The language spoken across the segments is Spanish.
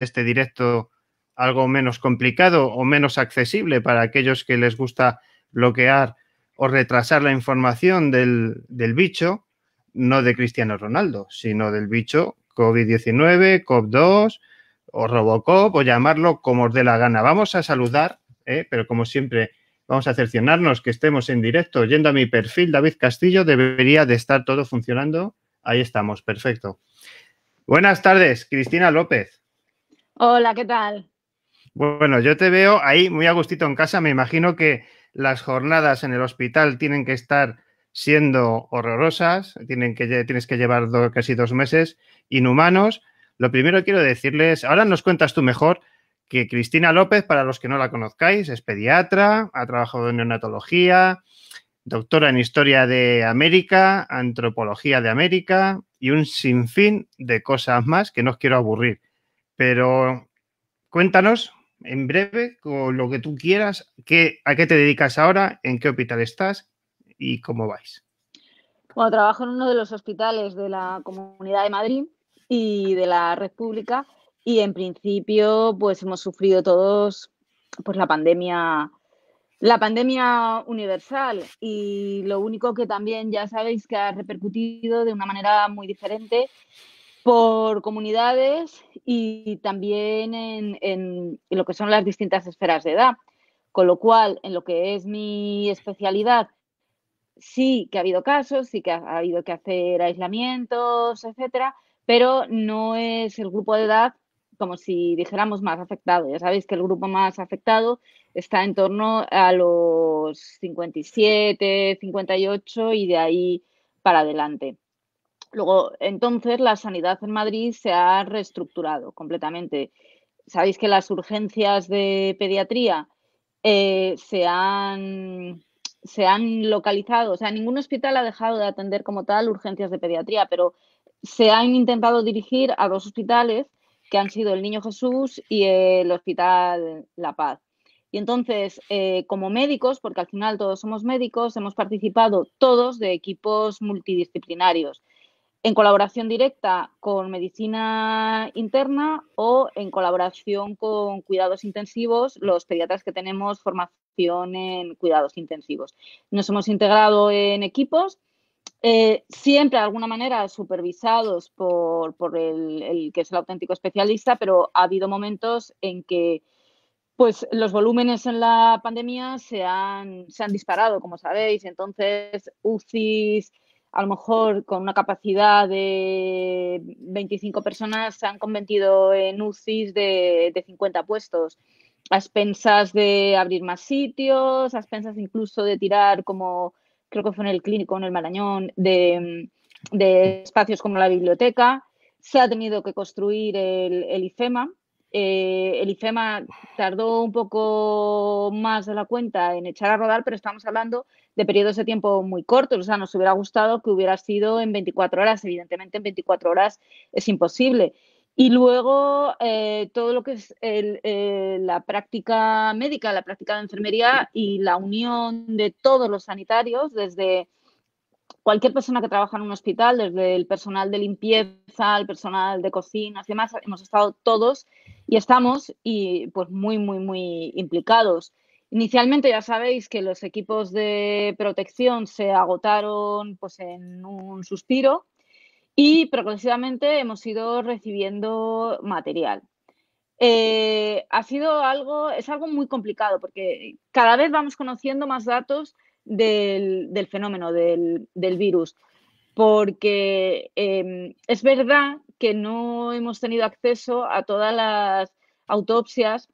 este directo algo menos complicado o menos accesible para aquellos que les gusta bloquear o retrasar la información del, bicho, no de Cristiano Ronaldo, sino del bicho COVID-19, COP2 o Robocop o llamarlo como os dé la gana. Vamos a saludar, eh, pero como siempre vamos a cerciorarnos que estemos en directo. Yendo a mi perfil, David Castillo, debería de estar todo funcionando. Ahí estamos, perfecto. Buenas tardes, Cristina López. Hola, ¿qué tal? Bueno, yo te veo ahí muy a gustito en casa. Me imagino que las jornadas en el hospital tienen que estar siendo horrorosas, tienen que, tienes que llevar casi dos meses inhumanos. Lo primero quiero decirles, ahora nos cuentas tú mejor que Cristina López, para los que no la conozcáis, es pediatra, ha trabajado en neonatología, doctora en historia de América, antropología de América y un sinfín de cosas más que no os quiero aburrir. Pero cuéntanos en breve, con lo que tú quieras, a qué te dedicas ahora, en qué hospital estás y cómo vais. Bueno, trabajo en uno de los hospitales de la Comunidad de Madrid y de la República y en principio pues hemos sufrido todos pues la pandemia la pandemia universal y lo único que también ya sabéis que ha repercutido de una manera muy diferente por comunidades y también en, lo que son las distintas esferas de edad. Con lo cual, en lo que es mi especialidad, sí que ha habido casos, sí que ha, habido que hacer aislamientos, etcétera, pero no es el grupo de edad como si dijéramos más afectado. Ya sabéis que el grupo más afectado está en torno a los 57, 58 y de ahí para adelante. Luego, entonces, la sanidad en Madrid se ha reestructurado completamente. Sabéis que las urgencias de pediatría eh, se, han, localizado, o sea, ningún hospital ha dejado de atender como tal urgencias de pediatría, pero se han intentado dirigir a dos hospitales que han sido el Niño Jesús y el Hospital La Paz. Y entonces, eh, como médicos, porque al final todos somos médicos, hemos participado todos de equipos multidisciplinarios en colaboración directa con medicina interna o en colaboración con cuidados intensivos, los pediatras que tenemos formación en cuidados intensivos. Nos hemos integrado en equipos, eh, siempre de alguna manera supervisados por, el, que es el auténtico especialista, pero ha habido momentos en que pues los volúmenes en la pandemia se se han disparado, como sabéis, entonces UCIs, a lo mejor con una capacidad de 25 personas se han convertido en UCIs de, 50 puestos a expensas de abrir más sitios, a expensas incluso de tirar, como creo que fue en el clínico, en el Marañón, de, espacios como la biblioteca. Se ha tenido que construir el, el IFEMA, eh, el IFEMA tardó un poco más de la cuenta en echar a rodar, pero estamos hablando de periodos de tiempo muy cortos. O sea, nos hubiera gustado que hubiera sido en 24 horas. Evidentemente, en 24 horas es imposible. Y luego eh, todo lo que es eh, la práctica médica, la práctica de enfermería y la unión de todos los sanitarios, desde cualquier persona que trabaja en un hospital, desde el personal de limpieza, el personal de cocina y demás, hemos estado todos y estamos y pues muy, muy, muy implicados. Inicialmente ya sabéis que los equipos de protección se agotaron pues en un suspiro y progresivamente hemos ido recibiendo material. Eh, ha sido algo, es algo muy complicado porque cada vez vamos conociendo más datos del, fenómeno del, virus, porque em, es verdad que no hemos tenido acceso a todas las autopsias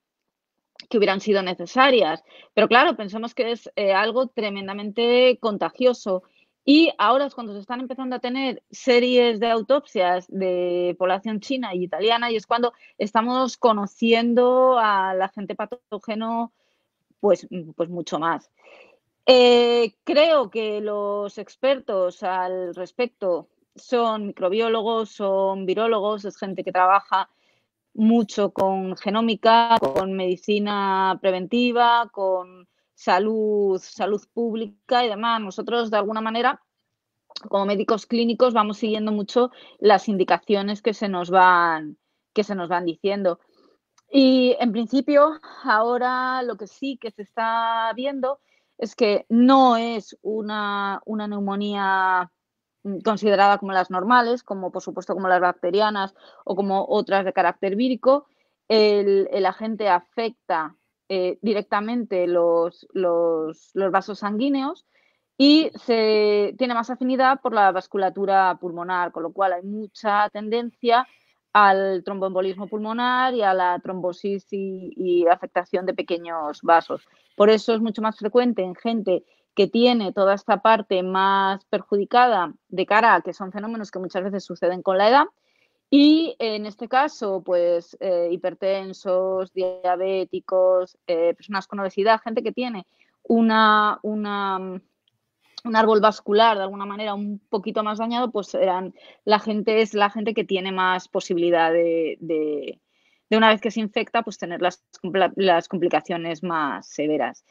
que hubieran sido necesarias, pero claro, pensamos que es eh, algo tremendamente contagioso. Y ahora es cuando se están empezando a tener series de autopsias de población china y italiana y es cuando estamos conociendo al agente patógeno pues, pues mucho más. Eh, creo que los expertos al respecto son microbiólogos, son virólogos, es gente que trabaja mucho con genómica, con medicina preventiva, con salud, salud pública y demás. Nosotros, de alguna manera, como médicos clínicos, vamos siguiendo mucho las indicaciones que se nos van, que se nos van diciendo. Y en principio, ahora lo que sí que se está viendo es que no es una, neumonía mm, considerada como las normales, como por supuesto como las bacterianas o como otras de carácter vírico, el, agente afecta eh, directamente los, los, vasos sanguíneos y se tiene más afinidad por la vasculatura pulmonar, con lo cual hay mucha tendencia al tromboembolismo pulmonar y a la trombosis y, afectación de pequeños vasos. Por eso es mucho más frecuente en gente que tiene toda esta parte más perjudicada de cara a que son fenómenos que muchas veces suceden con la edad. Y en este caso, pues eh, hipertensos, diabéticos, eh, personas con obesidad, gente que tiene una, una un árbol vascular de alguna manera un poquito más dañado, pues eran la gente es la gente que tiene más posibilidad de, de, una vez que se infecta, pues tener las, complicaciones más severas.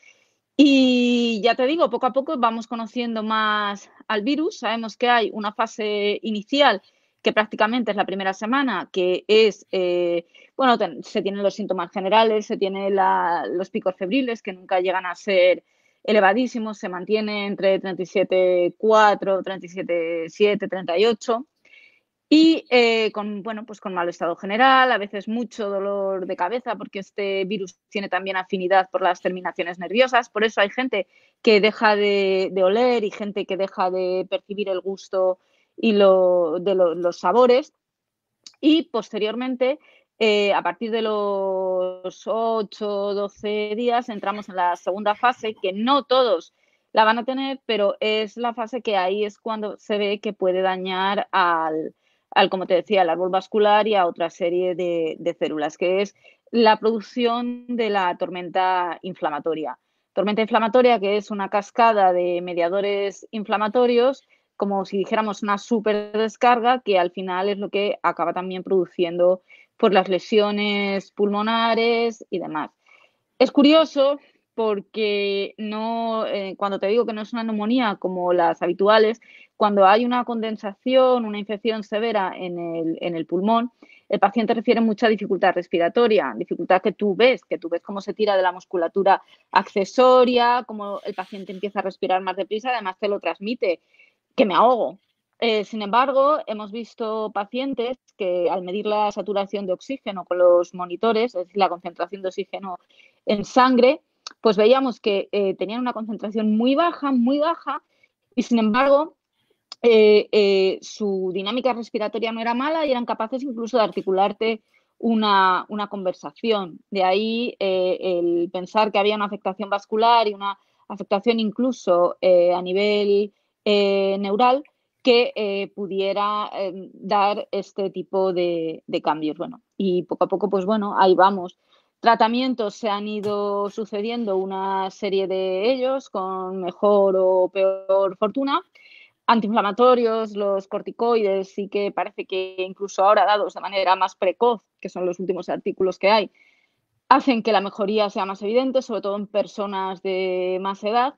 Y ya te digo, poco a poco vamos conociendo más al virus. Sabemos que hay una fase inicial que prácticamente es la primera semana, que es, eh, bueno, se tienen los síntomas generales, se tienen los picos febriles que nunca llegan a ser elevadísimo, se mantiene entre 37,4, 37,7, 38 y eh, con, bueno, pues con mal estado general, a veces mucho dolor de cabeza porque este virus tiene también afinidad por las terminaciones nerviosas, por eso hay gente que deja de, oler y gente que deja de percibir el gusto y de los sabores y posteriormente eh, a partir de los 8, o 12 días entramos en la segunda fase, que no todos la van a tener, pero es la fase que ahí es cuando se ve que puede dañar al, como te decía, al árbol vascular y a otra serie de, de células, que es la producción de la tormenta inflamatoria. Tormenta inflamatoria, que es una cascada de mediadores inflamatorios, como si dijéramos una super descarga, que al final es lo que acaba también produciendo por las lesiones pulmonares y demás. Es curioso porque no, eh, cuando te digo que no es una neumonía como las habituales, cuando hay una condensación, una infección severa en el, en el pulmón, el paciente refiere mucha dificultad respiratoria, dificultad que tú ves, que tú ves cómo se tira de la musculatura accesoria, cómo el paciente empieza a respirar más deprisa, además te lo transmite, que me ahogo, eh, sin embargo, hemos visto pacientes que al medir la saturación de oxígeno con los monitores, es decir, la concentración de oxígeno en sangre, pues veíamos que eh, tenían una concentración muy baja, muy baja, y sin embargo, eh, su dinámica respiratoria no era mala y eran capaces incluso de articularte una, una conversación. De ahí el pensar que había una afectación vascular y una afectación incluso a nivel neural que eh, pudiera eh, dar este tipo de, de, cambios. Bueno, y poco a poco, pues bueno, ahí vamos. Tratamientos se han ido sucediendo una serie de ellos con mejor o peor fortuna. Antiinflamatorios, los corticoides, sí que parece que incluso ahora dados de manera más precoz, que son los últimos artículos que hay, hacen que la mejoría sea más evidente, sobre todo en personas de más edad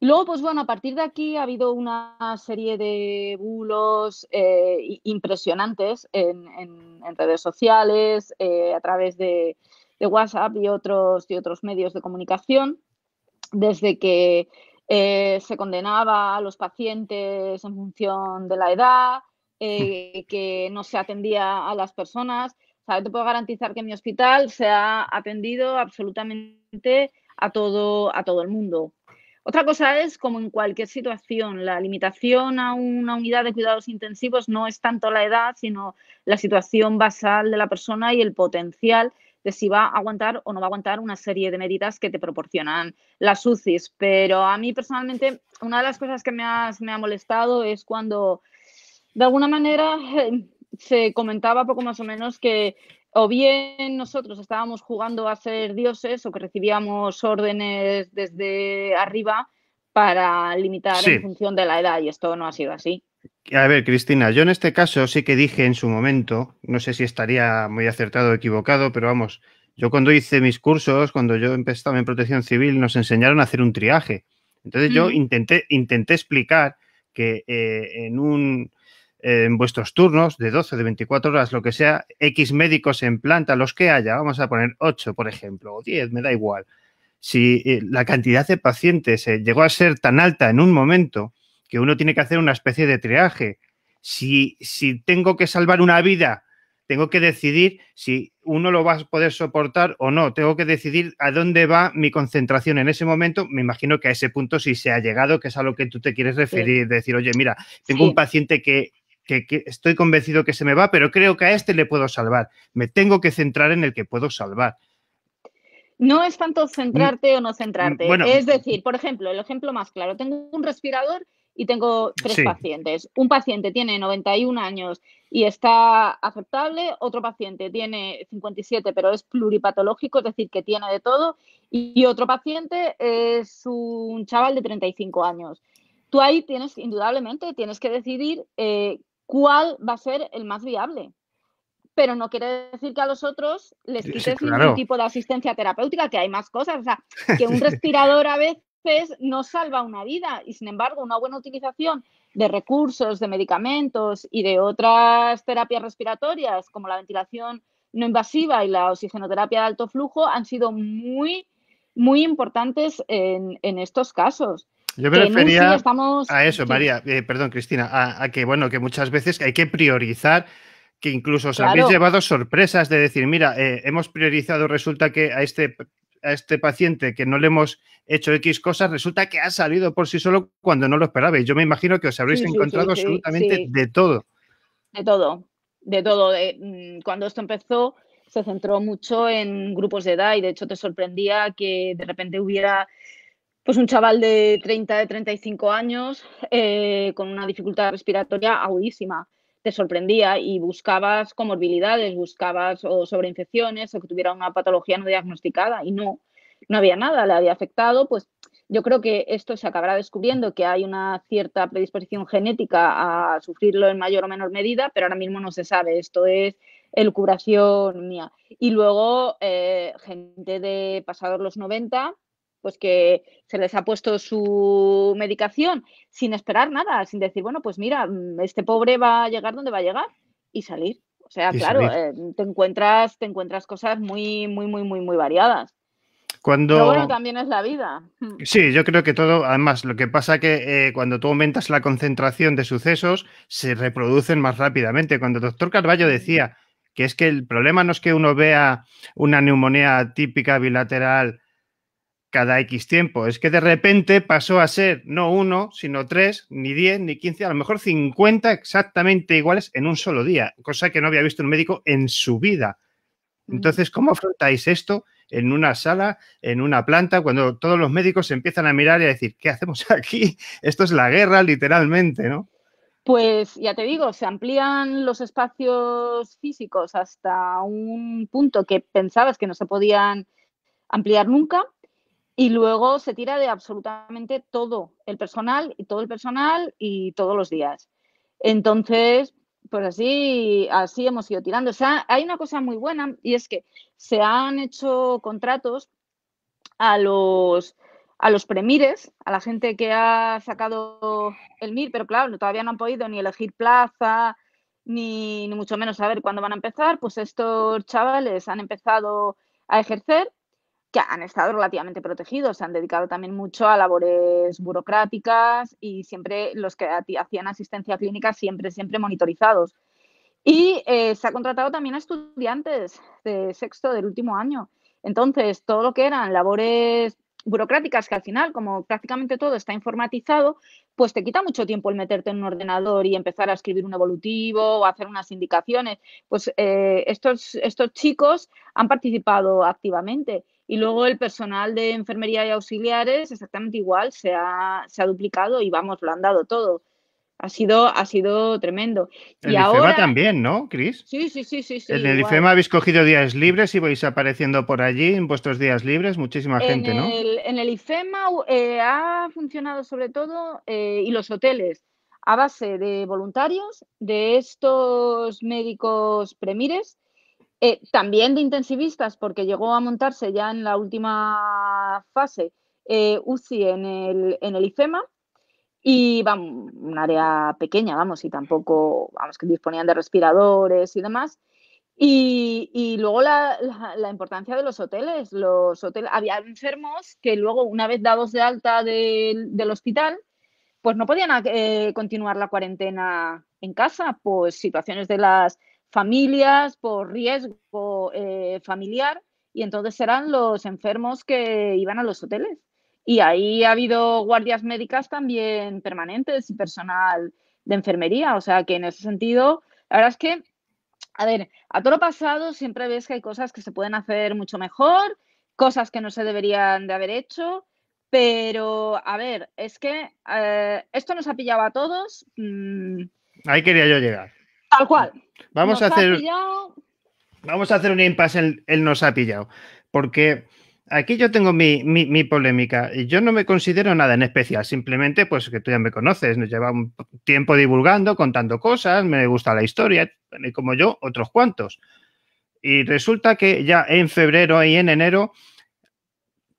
luego, pues bueno, a partir de aquí ha habido una serie de bulos eh, impresionantes en, redes sociales, eh, a través de, WhatsApp y otros, y otros medios de comunicación, desde que eh, se condenaba a los pacientes en función de la edad, que no se atendía a las personas. te puedo garantizar que en mi hospital se ha atendido absolutamente a a todo el mundo. Otra cosa es, como en cualquier situación, la limitación a una unidad de cuidados intensivos no es tanto la edad, sino la situación basal de la persona y el potencial de si va a aguantar o no va a aguantar una serie de medidas que te proporcionan las UCIs. Pero a mí personalmente, una de las cosas que me ha, me ha molestado es cuando, de alguna manera, se comentaba poco más o menos que o bien nosotros estábamos jugando a ser dioses o que recibíamos órdenes desde arriba para limitar en función de la edad y esto no ha sido así. A ver, Cristina, yo en este caso sí que dije en su momento, no sé si estaría muy acertado o equivocado, pero vamos, yo cuando hice mis cursos, cuando yo empezaba en protección civil, nos enseñaron a hacer un triaje. Entonces yo intenté, intenté explicar que eh, en un en vuestros turnos de 12, de 24 horas, lo que sea, X médicos en planta, los que haya, vamos a poner 8, por ejemplo, o 10, me da igual. Si eh, la cantidad de pacientes eh, llegó a ser tan alta en un momento que uno tiene que hacer una especie de triaje, si, si tengo que salvar una vida, tengo que decidir si uno lo va a poder soportar o no, tengo que decidir a dónde va mi concentración en ese momento, me imagino que a ese punto sí se ha llegado, que es a lo que tú te quieres referir, decir, oye, mira, tengo un paciente que estoy convencido que se me va, pero creo que a este le puedo salvar. Me tengo que centrar en el que puedo salvar. No es tanto centrarte o no centrarte. es decir, por ejemplo, el ejemplo más claro, tengo un respirador y tengo tres pacientes. Un paciente tiene 91 años y está aceptable, otro paciente tiene 57 pero es pluripatológico, es decir, que tiene de todo, y otro paciente es un chaval de 35 años. Tú ahí tienes, indudablemente, tienes que decidir eh, cuál va a ser el más viable. Pero no quiere decir que a los otros les quites ningún tipo de asistencia terapéutica, que hay más cosas. O sea, que un respirador a veces no salva una vida y sin embargo una buena utilización de recursos, de medicamentos y de otras terapias respiratorias como la ventilación no invasiva y la oxigenoterapia de alto flujo han sido muy, muy importantes en estos casos. Yo me refería a eso, María, eh, perdón, Cristina, a, que bueno, que muchas veces hay que priorizar que incluso os habéis llevado sorpresas de decir, mira, eh, hemos priorizado, resulta que a este, a este paciente que no le hemos hecho X cosas, resulta que ha salido por sí solo cuando no lo esperabais. Yo me imagino que os habréis encontrado absolutamente de todo. De todo, de todo. Mm, cuando esto empezó, se centró mucho en grupos de edad y de hecho te sorprendía que de repente hubiera pues un chaval de 30, de 35 años eh, con una dificultad respiratoria agudísima. Te sorprendía y buscabas comorbilidades, buscabas o sobreinfecciones o que tuviera una patología no diagnosticada y no, no había nada, le había afectado, pues yo creo que esto se acabará descubriendo que hay una cierta predisposición genética a sufrirlo en mayor o menor medida, pero ahora mismo no se sabe. Esto es curación mía. Y luego, eh, gente de pasados los 90 pues que se les ha puesto su medicación sin esperar nada, sin decir, bueno, pues mira, mm, este pobre va a llegar donde va a llegar y salir. O sea, claro, eh, te encuentras, te encuentras cosas muy, muy, muy, muy, muy variadas. Cuando... Pero también es la vida. Sí, yo creo que todo, además, lo que pasa que eh, cuando tú aumentas la concentración de sucesos, se reproducen más rápidamente. Cuando el doctor Carballo decía que es que el problema no es que uno vea una neumonía típica bilateral cada X tiempo. Es que de repente pasó a ser no uno, sino tres, ni diez, ni quince, a lo mejor cincuenta exactamente iguales en un solo día, cosa que no había visto un médico en su vida. Mm. Entonces, ¿cómo afrontáis esto en una sala, en una planta, cuando todos los médicos empiezan a mirar y a decir, ¿qué hacemos aquí? Esto es la guerra, literalmente, ¿no? Pues ya te digo, se amplían los espacios físicos hasta un punto que pensabas que no se podían ampliar nunca y luego se tira de absolutamente todo el personal y todo el personal y todos los días. Entonces, pues así, así hemos ido tirando. O sea, hay una cosa muy buena y es que se han hecho contratos a los, a los premires, a la gente que ha sacado el MIR, pero claro, todavía no han podido ni elegir plaza, ni mucho menos saber cuándo van a empezar. Pues estos chavales han empezado a ejercer que han estado relativamente protegidos, se han dedicado también mucho a labores burocráticas y siempre los que hacían asistencia clínica siempre, siempre monitorizados. Y eh, se ha contratado también a estudiantes de sexto del último año. Entonces, todo lo que eran labores burocráticas, que al final, como prácticamente todo está informatizado, pues te quita mucho tiempo el meterte en un ordenador y empezar a escribir un evolutivo o hacer unas indicaciones. Pues eh, estos, estos chicos han participado activamente y luego el personal de enfermería y auxiliares, exactamente igual, se ha, duplicado y vamos, lo han dado todo. Ha sido, ha sido tremendo. El IFEMA también, ¿no, Cris? Sí, sí, sí, sí. en el IFEMA habéis cogido días libres y vais apareciendo por allí en vuestros días libres, muchísima gente, ¿no? En el IFEMA eh, ha funcionado sobre todo, eh, y los hoteles, a base de voluntarios, de estos médicos premires, eh, también de intensivistas, porque llegó a montarse ya en la última fase eh, UCI en el, IFEMA, y vamos, un área pequeña, vamos, y tampoco, vamos, que disponían de respiradores y demás. Y, luego la, importancia de los hoteles. Los hoteles. Había enfermos que luego, una vez dados de alta del hospital, pues no podían eh, continuar la cuarentena en casa, pues situaciones de las familias por riesgo eh, familiar y entonces eran los enfermos que iban a los hoteles. Y ahí ha habido guardias médicas también permanentes y personal de enfermería. O sea que en ese sentido, la verdad es que, a ver, a todo lo pasado siempre ves que hay cosas que se pueden hacer mucho mejor, cosas que no se deberían de haber hecho. Pero, a ver, es que eh, esto nos ha pillado a todos. Mm, ahí quería yo llegar. Tal cual. Vamos a hacer. Vamos a hacer un impasse en él nos ha pillado. Porque aquí yo tengo mi, polémica y Yo no me considero nada en especial, simplemente pues que tú ya me conoces, nos lleva un tiempo divulgando, contando cosas, me gusta la historia, como yo, otros cuantos. Y resulta que ya en febrero y en enero,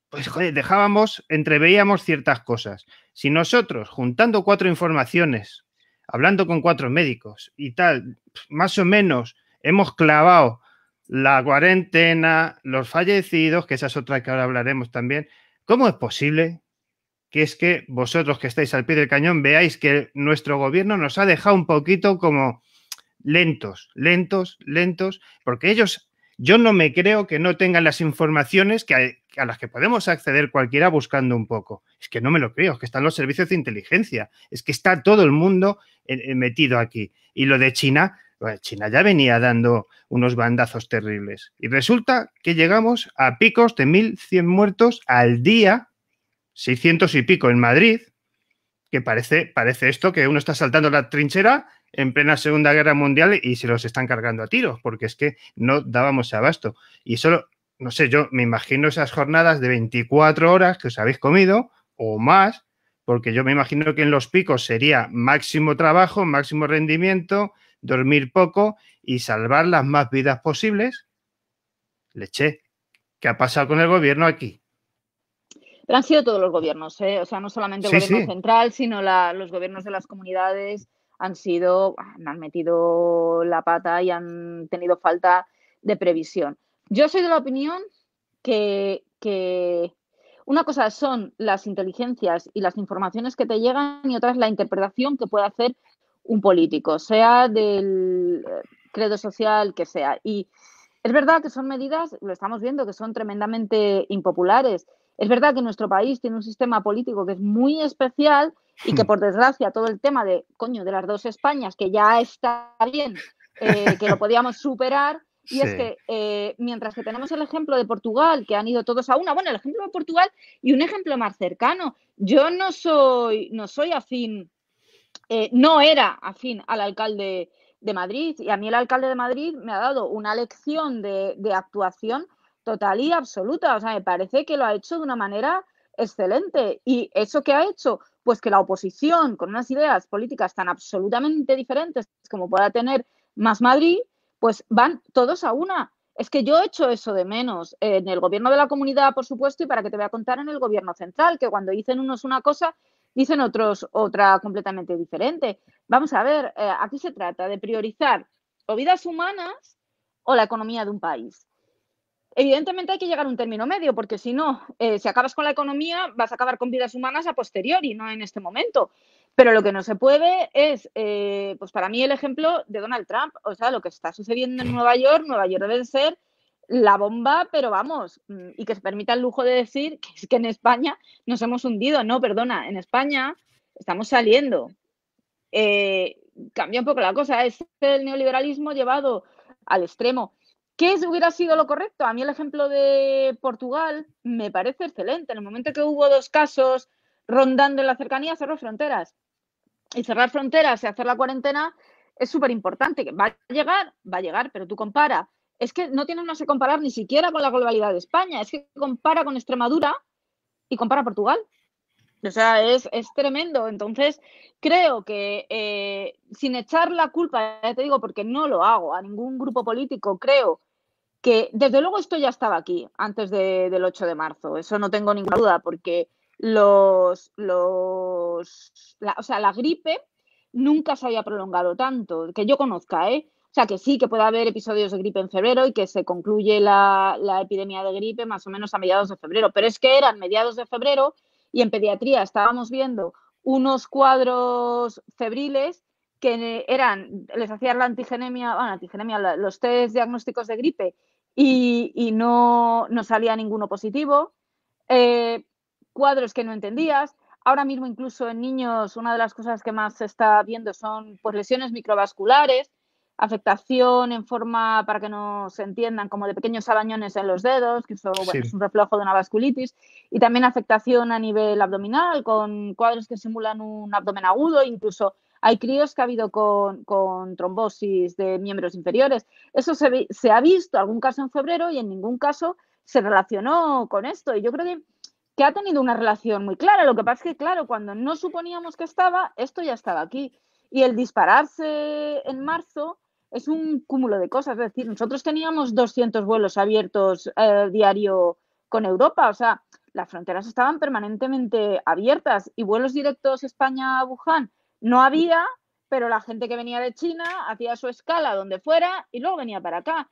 pues dejábamos, entreveíamos ciertas cosas. Si nosotros, juntando cuatro informaciones hablando con cuatro médicos y tal, más o menos hemos clavado la cuarentena, los fallecidos, que esa es otra que ahora hablaremos también. ¿Cómo es posible que es que vosotros que estáis al pie del cañón veáis que nuestro gobierno nos ha dejado un poquito como lentos, lentos, lentos, porque ellos, yo no me creo que no tengan las informaciones que, a las que podemos acceder cualquiera buscando un poco. Es que no me lo creo, es que están los servicios de inteligencia, es que está todo el mundo eh, eh, metido aquí. Y lo de China, China ya venía dando unos bandazos terribles. Y resulta que llegamos a picos de 1.100 muertos al día, 600 y pico en Madrid, que parece, parece esto, que uno está saltando la trinchera en plena Segunda Guerra Mundial y se los están cargando a tiros, porque es que no dábamos abasto. Y solo no sé, yo me imagino esas jornadas de 24 horas que os habéis comido o más, porque yo me imagino que en los picos sería máximo trabajo, máximo rendimiento, dormir poco y salvar las más vidas posibles. Leche, ¿qué ha pasado con el gobierno aquí? Pero han sido todos los gobiernos, ¿eh? o sea, no solamente el gobierno central, sino los gobiernos de las comunidades han sido, han metido la pata y han tenido falta de previsión. Yo soy de la opinión que, una cosa son las inteligencias y las informaciones que te llegan y otra es la interpretación que puede hacer un político, sea del eh, credo social que sea. Y es verdad que son medidas, lo estamos viendo, que son tremendamente impopulares. Es verdad que nuestro país tiene un sistema político que es muy especial y que hmm. por desgracia todo el tema de coño de las dos Españas, que ya está bien, eh, que lo podíamos superar, y es que eh, mientras que tenemos el ejemplo de Portugal, que han ido todos a una, bueno, el ejemplo de Portugal y un ejemplo más cercano. Yo no soy, no soy afín, eh, no era afín al alcalde de Madrid. Y a mí el alcalde de Madrid me ha dado una lección de, de actuación total y absoluta. O sea, me parece que lo ha hecho de una manera excelente. ¿Y eso que ha hecho? Pues que la oposición, con unas ideas políticas tan absolutamente diferentes como pueda tener más Madrid, pues van todos a una. Es que yo he hecho eso de menos en el gobierno de la comunidad, por supuesto, y para que te voy a contar en el gobierno central, que cuando dicen unos una cosa, dicen otros otra completamente diferente. Vamos a ver, eh, aquí se trata de priorizar o vidas humanas o la economía de un país. Evidentemente hay que llegar a un término medio, porque si no, eh, si acabas con la economía, vas a acabar con vidas humanas a posteriori, no en este momento. Pero lo que no se puede es, eh, pues para mí el ejemplo de Donald Trump, o sea, lo que está sucediendo en Nueva York, Nueva York debe ser la bomba, pero vamos, mm, y que se permita el lujo de decir que es que en España nos hemos hundido. No, perdona, en España estamos saliendo. Eh, cambia un poco la cosa, es el neoliberalismo llevado al extremo. ¿Qué hubiera sido lo correcto? A mí el ejemplo de Portugal me parece excelente. En el momento que hubo dos casos rondando en la cercanía, cerró fronteras. Y cerrar fronteras y hacer la cuarentena es súper importante. Va a llegar, va a llegar, pero tú compara. Es que no tienes más que comparar ni siquiera con la globalidad de España. Es que compara con Extremadura y compara Portugal. O sea, es, tremendo. Entonces, creo que eh, sin echar la culpa, ya te digo, porque no lo hago, a ningún grupo político, creo que desde luego esto ya estaba aquí antes del 8 de marzo, eso no tengo ninguna duda, porque los, la, gripe nunca se había prolongado tanto, que yo conozca, ¿eh? O sea, que sí, que puede haber episodios de gripe en febrero y que se concluye la, epidemia de gripe más o menos a mediados de febrero, pero es que eran mediados de febrero y en pediatría estábamos viendo unos cuadros febriles que eh, eran, les hacían la antigenemia, bueno, antigenemia, los test diagnósticos de gripe y, no, salía ninguno positivo, eh, cuadros que no entendías. Ahora mismo incluso en niños una de las cosas que más se está viendo son pues, lesiones microvasculares, afectación en forma, para que no se entiendan, como de pequeños arañones en los dedos, que es un reflejo de una vasculitis, y también afectación a nivel abdominal, con cuadros que simulan un abdomen agudo, incluso hay críos que ha habido con, trombosis de miembros inferiores. Eso se, ha visto, algún caso en febrero, y en ningún caso se relacionó con esto. Y yo creo que, ha tenido una relación muy clara. Lo que pasa es que, claro, cuando no suponíamos que estaba, esto ya estaba aquí. Y el dispararse en marzo es un cúmulo de cosas. Es decir, nosotros teníamos 200 vuelos abiertos eh, diario con Europa. O sea, las fronteras estaban permanentemente abiertas y vuelos directos España-Wuhan no había, pero la gente que venía de China hacía su escala donde fuera y luego venía para acá.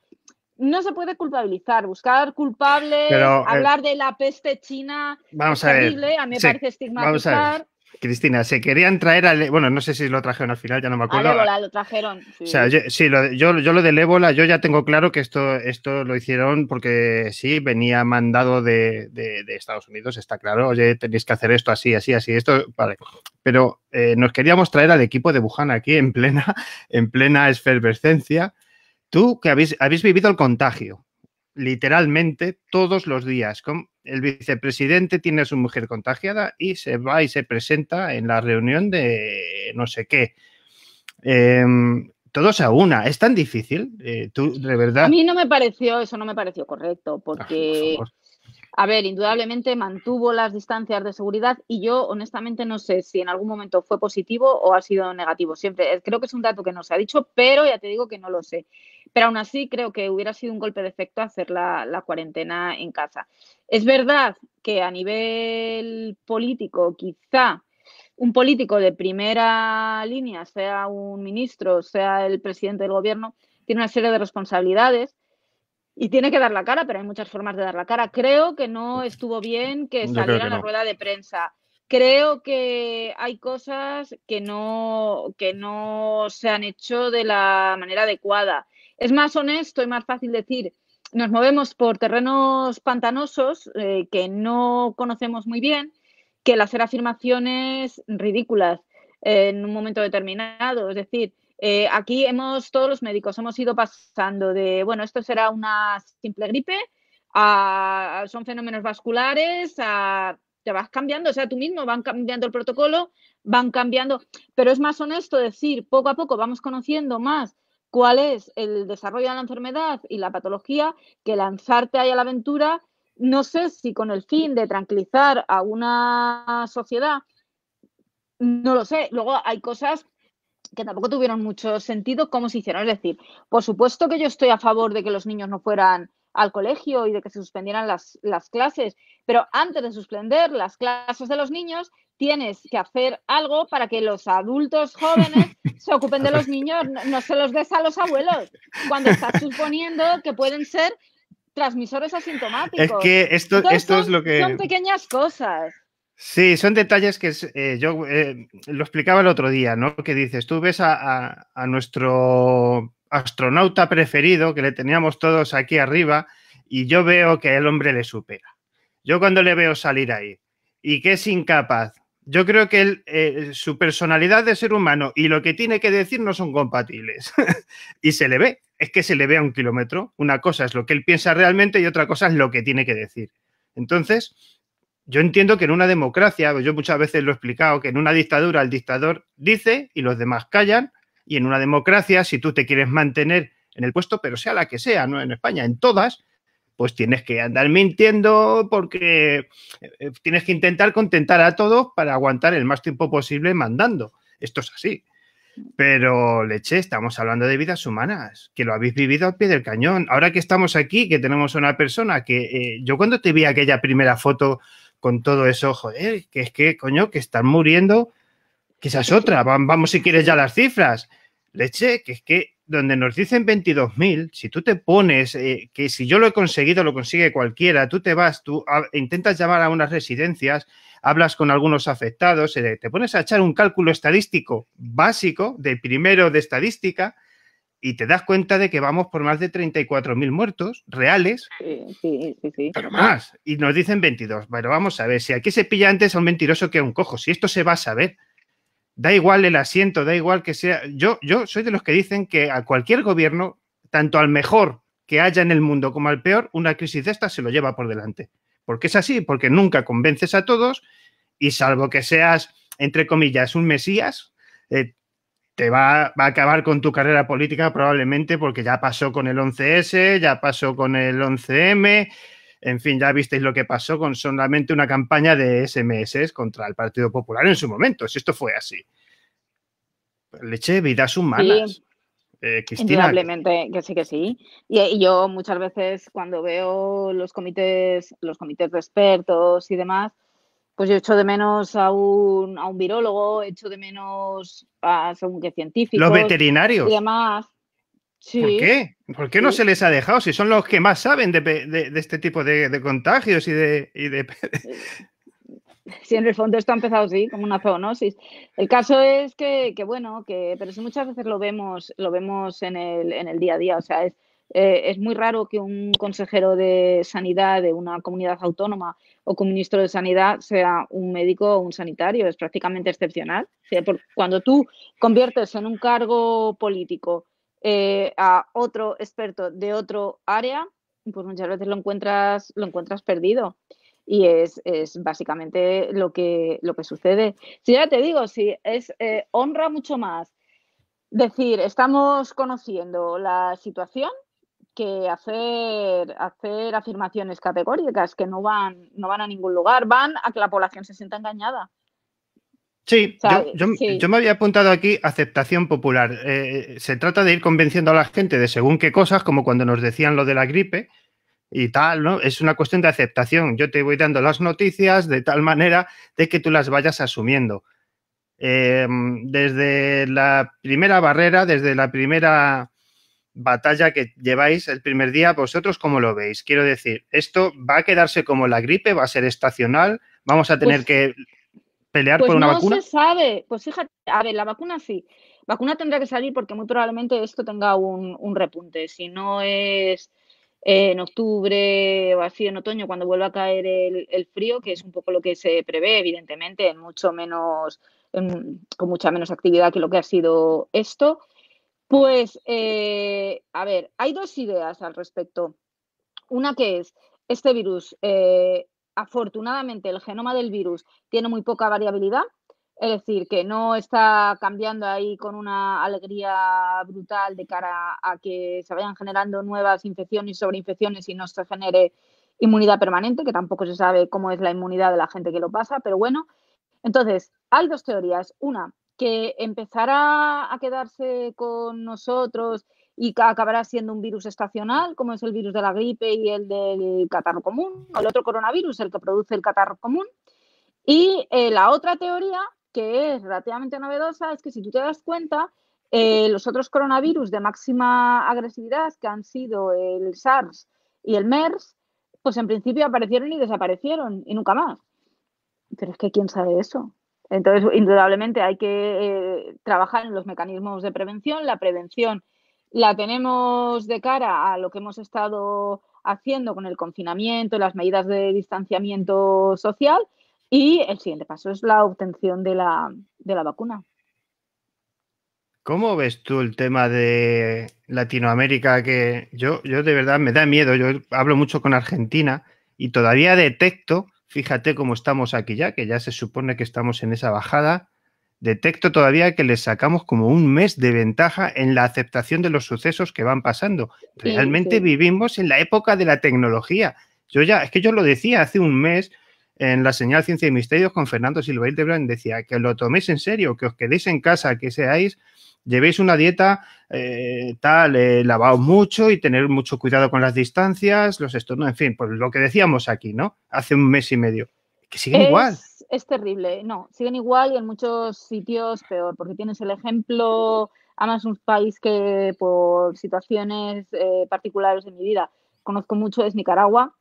No se puede culpabilizar, buscar culpable, eh, hablar de la peste china, vamos a terrible, a mí me parece estigmatizar. Cristina, se querían traer al. Bueno, no sé si lo trajeron al final, ya no me acuerdo. lo trajeron. Sí. yo, lo, yo, yo, del ébola, yo ya tengo claro que esto, esto lo hicieron porque sí, venía mandado de, Estados Unidos, está claro. Oye, tenéis que hacer esto así, así, así, esto. Vale. Pero eh, nos queríamos traer al equipo de Wuhan aquí en plena, en plena efervescencia. Tú que habéis, habéis vivido el contagio, literalmente todos los días. El vicepresidente tiene a su mujer contagiada y se va y se presenta en la reunión de no sé qué. Em, todos a una, es tan difícil, eh, tú de verdad. A mí no me pareció, eso no me pareció correcto, ah, porque, a ver, indudablemente mantuvo las distancias de seguridad y yo honestamente no sé si en algún momento fue positivo o ha sido negativo, siempre. Eh, creo que es un dato que no se ha dicho, pero ya te digo que no lo sé pero aún así creo que hubiera sido un golpe de efecto hacer la, cuarentena en casa. Es verdad que a nivel político, quizá un político de primera línea, sea un ministro, sea el presidente del gobierno, tiene una serie de responsabilidades y tiene que dar la cara, pero hay muchas formas de dar la cara. Creo que no estuvo bien que saliera la rueda de prensa creo que hay cosas que no, que no se han hecho de la manera adecuada. Es más honesto y más fácil decir, nos movemos por terrenos pantanosos eh, que no conocemos muy bien, que el hacer afirmaciones ridículas en un momento determinado. Es decir, eh, aquí hemos, todos los médicos hemos ido pasando de, bueno, esto será una simple gripe, son fenómenos vasculares, te vas cambiando, o sea, tú mismo van cambiando el protocolo, van cambiando, pero es más honesto decir, poco a poco vamos conociendo más cuál es el desarrollo de la enfermedad y la patología que lanzarte ahí a la aventura, no sé si con el fin de tranquilizar a una sociedad, no lo sé. Luego hay cosas que tampoco tuvieron mucho sentido cómo se hicieron. Es decir, por supuesto que yo estoy a favor de que los niños no fueran al colegio y de que se suspendieran las, clases. Pero antes de suspender las clases de los niños, tienes que hacer algo para que los adultos jóvenes se ocupen de los niños, no, se los des a los abuelos, cuando estás suponiendo que pueden ser transmisores asintomáticos. Es que esto, esto son, es lo que... Son pequeñas cosas. Sí, son detalles que eh, yo eh, lo explicaba el otro día, ¿no? Que dices, tú ves a nuestro astronauta preferido que le teníamos todos aquí arriba y yo veo que el hombre le supera. Yo cuando le veo salir ahí y que es incapaz, yo creo que eh, su personalidad de ser humano y lo que tiene que decir no son compatibles. y se le ve, es que se le ve a un kilómetro. Una cosa es lo que él piensa realmente y otra cosa es lo que tiene que decir. Entonces, yo entiendo que en una democracia, yo muchas veces lo he explicado, que en una dictadura el dictador dice y los demás callan y en una democracia, si tú te quieres mantener en el puesto, pero sea la que sea, no en España, en todas, pues tienes que andar mintiendo porque eh, eh, tienes que intentar contentar a todos para aguantar el más tiempo posible mandando. Esto es así. Pero, leche, estamos hablando de vidas humanas, que lo habéis vivido al pie del cañón. Ahora que estamos aquí, que tenemos una persona que eh, yo cuando te vi aquella primera foto con todo eso, joder, que es que, coño, que están muriendo, que esa es otra. Vamos si quieres ya las cifras. Leche, que es que donde nos dicen 22.000, si tú te pones eh, que si yo lo he conseguido, lo consigue cualquiera, tú te vas, tú intentas llamar a unas residencias, hablas con algunos afectados, eh, te pones a echar un cálculo estadístico básico de primero de estadística y te das cuenta de que vamos por más de 34.000 muertos reales, pero más, y nos dicen 22. Bueno, vamos a ver, si aquí se pilla antes a un mentiroso que a un cojo, si esto se va a saber. Da igual el asiento, da igual que sea. Yo, yo soy de los que dicen que a cualquier gobierno, tanto al mejor que haya en el mundo como al peor, una crisis de esta se lo lleva por delante. Porque es así, porque nunca convences a todos y salvo que seas, entre comillas, un mesías, eh, te va, va, a acabar con tu carrera política probablemente porque ya pasó con el 11S, ya pasó con el 11M, en fin, ya visteis lo que pasó con solamente una campaña de SMS contra el Partido Popular en su momento, si esto fue así. Leche, vidas humanas. Eh, Indudablemente que sí, que sí. Y, yo muchas veces cuando veo los comités, los comités de expertos y demás, pues yo echo de menos a un, a un virólogo, echo de menos a según qué científicos. Los veterinarios. Y demás. ¿Por qué? ¿Por qué no se les ha dejado? Si son los que más saben de, este tipo de, contagios y, de, eh, Sí, en el fondo esto ha empezado así, como una zoonosis. El caso es que, bueno, que, pero si muchas veces lo vemos, lo vemos en el, día a día. O sea, eh, es, muy raro que un consejero de sanidad de una comunidad autónoma o que un ministro de sanidad sea un médico o un sanitario. Es prácticamente excepcional. cuando tú conviertes en un cargo político eh, a otro experto de otro área, pues muchas veces lo encuentras, lo encuentras perdido. Y es, básicamente lo que, lo que sucede. Si ya te digo, si es eh, honra mucho más decir, estamos conociendo la situación que hacer, hacer afirmaciones categóricas que no van, no van a ningún lugar, van a que la población se sienta engañada. Sí, yo, me había apuntado aquí aceptación popular. Eh, se trata de ir convenciendo a la gente de según qué cosas, como cuando nos decían lo de la gripe y tal, ¿no? Es una cuestión de aceptación. Yo te voy dando las noticias de tal manera de que tú las vayas asumiendo. Em, desde la primera barrera, desde la primera batalla que lleváis el primer día, vosotros cómo lo veis? Quiero decir, ¿esto va a quedarse como la gripe? ¿Va a ser estacional? ¿Vamos a tener pues que pelear pues por una no vacuna? No se sabe. Pues fíjate, a ver, la vacuna sí. Vacuna tendrá que salir porque muy probablemente esto tenga un, repunte. Si no es eh, en octubre o así en otoño, cuando vuelva a caer el, frío, que es un poco lo que se prevé, evidentemente, mucho menos, con mucha menos actividad que lo que ha sido esto. Pues, eh, a ver, hay dos ideas al respecto. Una que es, este virus eh, afortunadamente el genoma del virus tiene muy poca variabilidad, es decir, que no está cambiando ahí con una alegría brutal de cara a que se vayan generando nuevas infecciones y sobreinfecciones y no se genere inmunidad permanente, que tampoco se sabe cómo es la inmunidad de la gente que lo pasa, pero bueno. Entonces, hay dos teorías. Una, que empezará a quedarse con nosotros y acabará siendo un virus estacional, como es el virus de la gripe y el del catarro común, o el otro coronavirus, el que produce el catarro común. Y eh, la otra teoría, que es relativamente novedosa, es que si tú te das cuenta, eh, los otros coronavirus de máxima agresividad, que han sido el SARS y el MERS, pues en principio aparecieron y desaparecieron y nunca más. Pero es que quién sabe eso. Entonces, indudablemente hay que eh, trabajar en los mecanismos de prevención. La prevención la tenemos de cara a lo que hemos estado haciendo con el confinamiento, las medidas de distanciamiento social y el siguiente paso es la obtención de la, de la vacuna. ¿Cómo ves tú el tema de Latinoamérica? Que yo, yo de verdad me da miedo. Yo hablo mucho con Argentina y todavía detecto, fíjate cómo estamos aquí ya, que ya se supone que estamos en esa bajada, Detecto todavía que les sacamos como un mes de ventaja en la aceptación de los sucesos que van pasando. Realmente vivimos en la época de la tecnología. Yo ya, es que yo lo decía hace un mes en la señal Ciencia y Misterios con Fernando Silva Hildebrand, decía que lo toméis en serio, que os quedéis en casa, que seáis llevéis una dieta eh, tal, eh, lavado mucho y tener mucho cuidado con las distancias, los estornos, en fin, pues lo que decíamos aquí, ¿no? Hace un mes y medio. Que sigue igual es terrible. No, siguen igual y en muchos sitios peor, porque tienes el ejemplo, además un país que por situaciones eh, particulares de mi vida conozco mucho, es Nicaragua.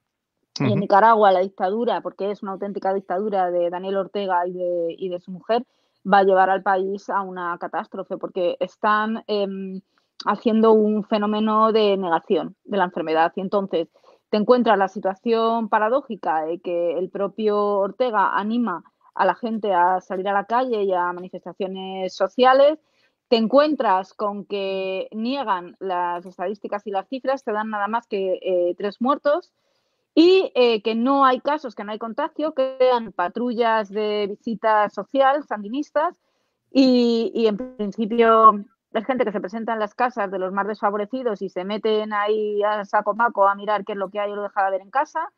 Y en Nicaragua la dictadura, porque es una auténtica dictadura de Daniel Ortega y de, su mujer, va a llevar al país a una catástrofe, porque están em, haciendo un fenómeno de negación de la enfermedad. Y entonces, te encuentras la situación paradójica de que el propio Ortega anima a la gente a salir a la calle y a manifestaciones sociales, te encuentras con que niegan las estadísticas y las cifras, te dan nada más que eh, tres muertos y eh, que no hay casos, que no hay contagio, que sean patrullas de visita social sandinistas y en principio la gente que se presenta en las casas de los más desfavorecidos y se meten ahí a saco maco a mirar qué es lo que hay o lo deja de ver en casa.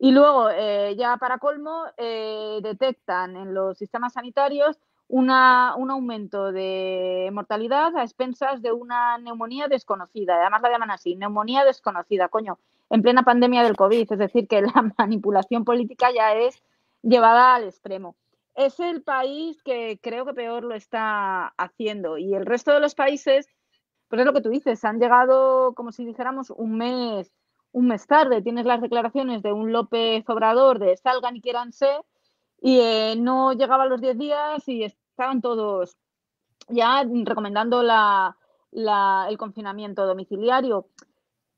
Y luego, eh, ya para colmo, eh, detectan en los sistemas sanitarios un aumento de mortalidad a expensas de una neumonía desconocida. Además la llaman así, neumonía desconocida, coño, en plena pandemia del COVID. Es decir, que la manipulación política ya es llevada al extremo es el país que creo que peor lo está haciendo. Y el resto de los países, pues es lo que tú dices, han llegado como si dijéramos un mes, un mes tarde. Tienes las declaraciones de un López Obrador de salgan y quieranse y eh, no llegaba los 10 días y estaban todos ya recomendando el confinamiento domiciliario.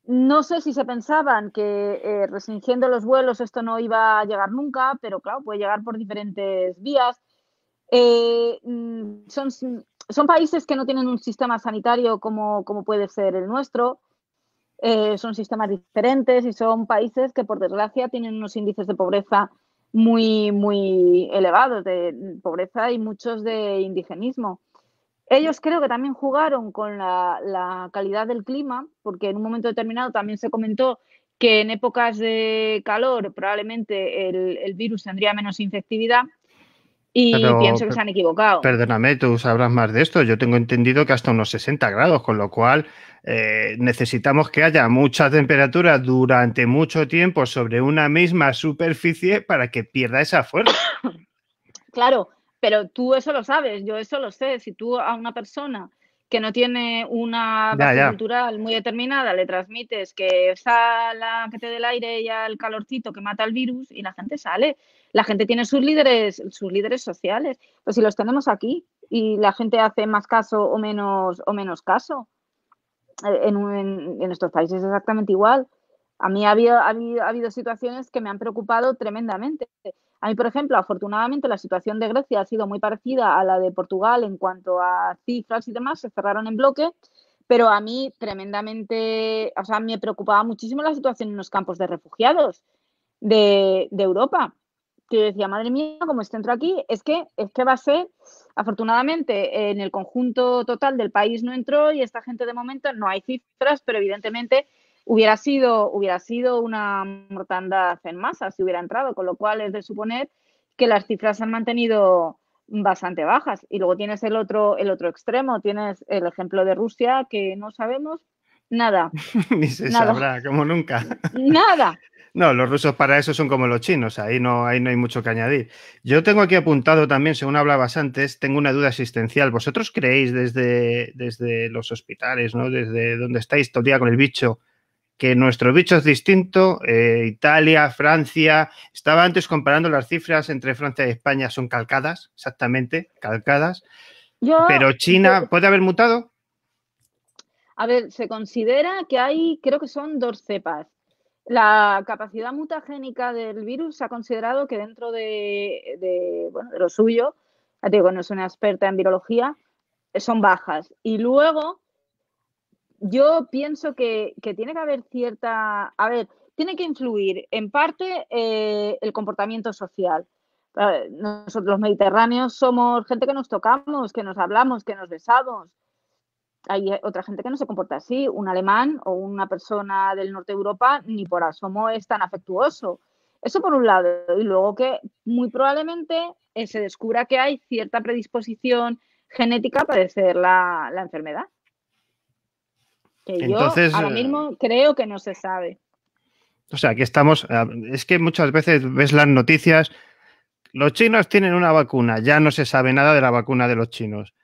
No sé si se pensaban que eh, restringiendo los vuelos esto no iba a llegar nunca, pero claro, puede llegar por diferentes vías. Eh, mm, son, países que no tienen un sistema sanitario como, puede ser el nuestro. Eh, son sistemas diferentes y son países que, por desgracia, tienen unos índices de pobreza muy, muy elevados, de pobreza y muchos de indigenismo. Ellos creo que también jugaron con la, calidad del clima, porque en un momento determinado también se comentó que en épocas de calor probablemente el, virus tendría menos infectividad y pienso que se han equivocado. Perdóname, tú sabrás más de esto. Yo tengo entendido que hasta unos 60 grados, con lo cual eh, necesitamos que haya mucha temperatura durante mucho tiempo sobre una misma superficie para que pierda esa fuerza. claro, pero tú eso lo sabes, yo eso lo sé. Si tú a una persona que no tiene una cultura muy determinada, le transmites que sale que te dé el aire y al calorcito que mata el virus y la gente sale. La gente tiene sus líderes, sus líderes sociales, pues si los tenemos aquí y la gente hace más caso o menos o menos caso. Eh, en, países es exactamente igual. A mí ha habido situaciones que me han preocupado tremendamente. A mí, por ejemplo, afortunadamente la situación de Grecia ha sido muy parecida a la de Portugal en cuanto a cifras y demás, se cerraron en bloque, pero a mí tremendamente, o sea, me preocupaba muchísimo la situación en los campos de refugiados de, Europa. Que yo decía, madre mía, como este entro aquí, es que, es que va a ser, afortunadamente, en el conjunto total del país no entró y esta gente de momento no hay cifras, pero evidentemente hubiera sido, hubiera sido una mortandad en masa si hubiera entrado, con lo cual es de suponer que las cifras se han mantenido bastante bajas. Y luego tienes el otro, el otro extremo, tienes el ejemplo de Rusia, que no sabemos nada. Ni se sabrá, como nunca. Nada. No, los rusos para eso son como los chinos, ahí no, no hay mucho que añadir. Yo tengo aquí apuntado también, según hablabas antes, tengo una duda existencial. ¿Vosotros creéis desde, desde los hospitales, desde donde estáis todo día con el bicho, que nuestro bicho es distinto. Eh, Italia, Francia, estaba antes comparando las cifras entre Francia y España, son calcadas, exactamente, calcadas. pero China, ¿puede haber mutado? A ver, se considera que hay, creo que son dos cepas. La capacidad mutagénica del virus se ha considerado que dentro de, de lo suyo, digo, no soy una experta en virología, son bajas. Y luego yo pienso que, tiene que haber cierta, a ver, tiene que influir en parte eh, el comportamiento social. Nosotros los mediterráneos somos gente que nos tocamos, que nos hablamos, que nos besamos. Hay otra gente que no se comporta así. Un alemán o una persona del norte de Europa ni por asomo es tan afectuoso. Eso por un lado. Y luego que muy probablemente eh, se descubra que hay cierta predisposición genética para padecer la enfermedad. Entonces, yo ahora eh, mismo creo que no se sabe. O sea, aquí estamos, es que muchas veces ves las noticias, los chinos tienen una vacuna, ya no se sabe nada de la vacuna de los chinos.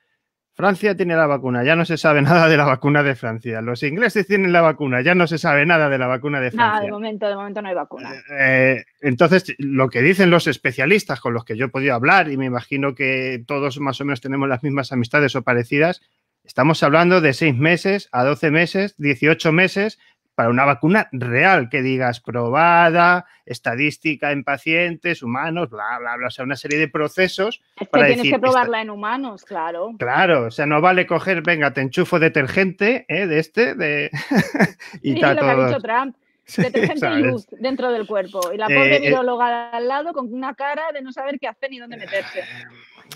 Francia tiene la vacuna, ya no se sabe nada de la vacuna de Francia. Los ingleses tienen la vacuna, ya no se sabe nada de la vacuna de Francia. Ah, de momento, de momento no hay vacuna. Eh, eh, entonces, lo que dicen los especialistas con los que yo he podido hablar, y me imagino que todos más o menos tenemos las mismas amistades o parecidas, Estamos hablando de seis meses a 12 meses, 18 meses para una vacuna real que digas probada, estadística en pacientes, humanos, bla, bla, bla, o sea, una serie de procesos. Es que tienes que probarla en humanos, claro. Claro, o sea, no vale coger, venga, te enchufo detergente, ¿eh? De este, de... y lo Que ha dicho Trump. detergente y luz dentro del cuerpo. Y la eh, pobre eh, al lado con una cara de no saber qué hacer ni dónde meterse.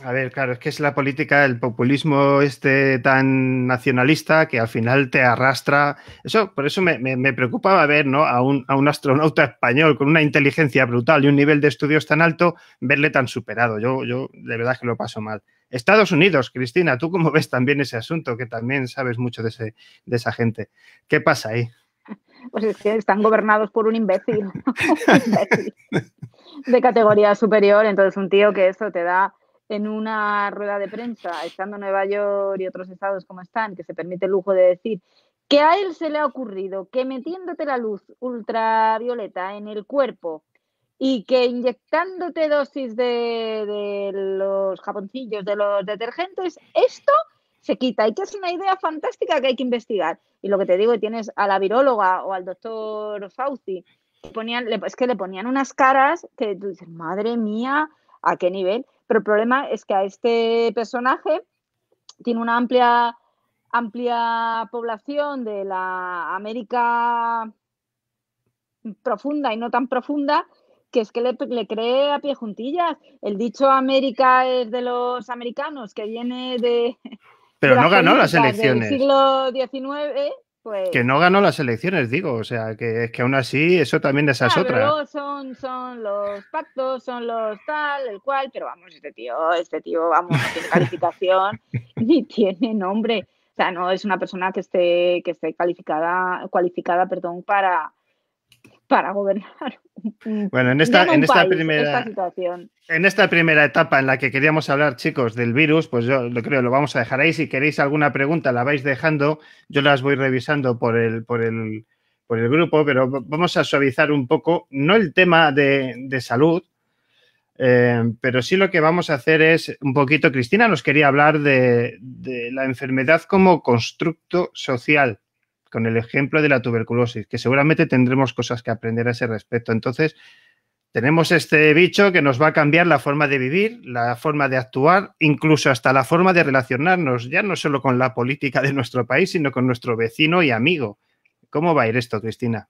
A ver, claro, es que es la política, el populismo este tan nacionalista que al final te arrastra. Eso, por eso me, preocupaba ver ¿no? a, un, astronauta español con una inteligencia brutal y un nivel de estudios tan alto, verle tan superado. Yo, yo de verdad que lo paso mal. Estados Unidos, Cristina, ¿tú cómo ves también ese asunto? Que también sabes mucho de, ese, de esa gente. ¿Qué pasa ahí? Pues es que están gobernados por un un imbécil de categoría superior. Entonces, un tío que eso te da en una rueda de prensa, estando en Nueva York y otros estados como están, que se permite el lujo de decir que a él se le ha ocurrido que metiéndote la luz ultravioleta en el cuerpo y que inyectándote dosis de, los jaboncillos, de los detergentes, esto se quita. Y que es una idea fantástica que hay que investigar. Y lo que te digo, tienes a la viróloga o al doctor Fauci, ponían, es que le ponían unas caras que tú dices, madre mía, ¿a qué nivel? Pero el problema es que a este personaje tiene una amplia, amplia población de la América profunda y no tan profunda, que es que le, cree a pie juntillas. El dicho América es de los americanos, que viene de... Pero no ganó las elecciones. Del siglo XIX, pues que no ganó las elecciones, digo, o sea, que es que aún así eso también esas otras es son, son los pactos, son los tal, el cual, pero vamos, este tío, este tío, vamos, no tiene calificación ni tiene nombre. O sea, no es una persona que esté, que esté calificada, cualificada, perdón, para, para gobernar. Bueno, en esta, en esta primera En esta primera etapa en la que queríamos hablar, chicos, del virus, pues yo lo creo, lo vamos a dejar ahí. Si queréis alguna pregunta, la vais dejando. Yo las voy revisando por el, por el, por el grupo, pero vamos a suavizar un poco, no el tema de, salud, eh, pero sí lo que vamos a hacer es un poquito, Cristina nos quería hablar de, de la enfermedad como constructo social con el ejemplo de la tuberculosis, que seguramente tendremos cosas que aprender a ese respecto. Entonces, tenemos este bicho que nos va a cambiar la forma de vivir, la forma de actuar, incluso hasta la forma de relacionarnos, ya no solo con la política de nuestro país, sino con nuestro vecino y amigo. ¿Cómo va a ir esto, Cristina?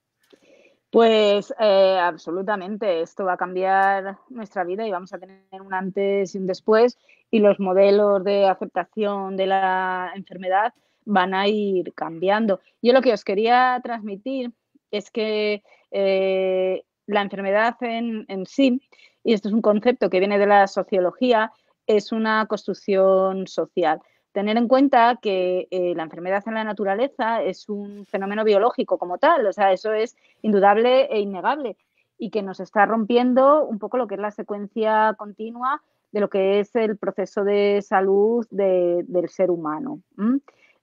Pues eh, absolutamente, esto va a cambiar nuestra vida y vamos a tener un antes y un después y los modelos de aceptación de la enfermedad van a ir cambiando. Yo lo que os quería transmitir es que eh, la enfermedad en, sí, y esto es un concepto que viene de la sociología, es una construcción social. Tener en cuenta que eh, la enfermedad en la naturaleza es un fenómeno biológico como tal, o sea, eso es indudable e innegable y que nos está rompiendo un poco lo que es la secuencia continua de lo que es el proceso de salud del ser humano.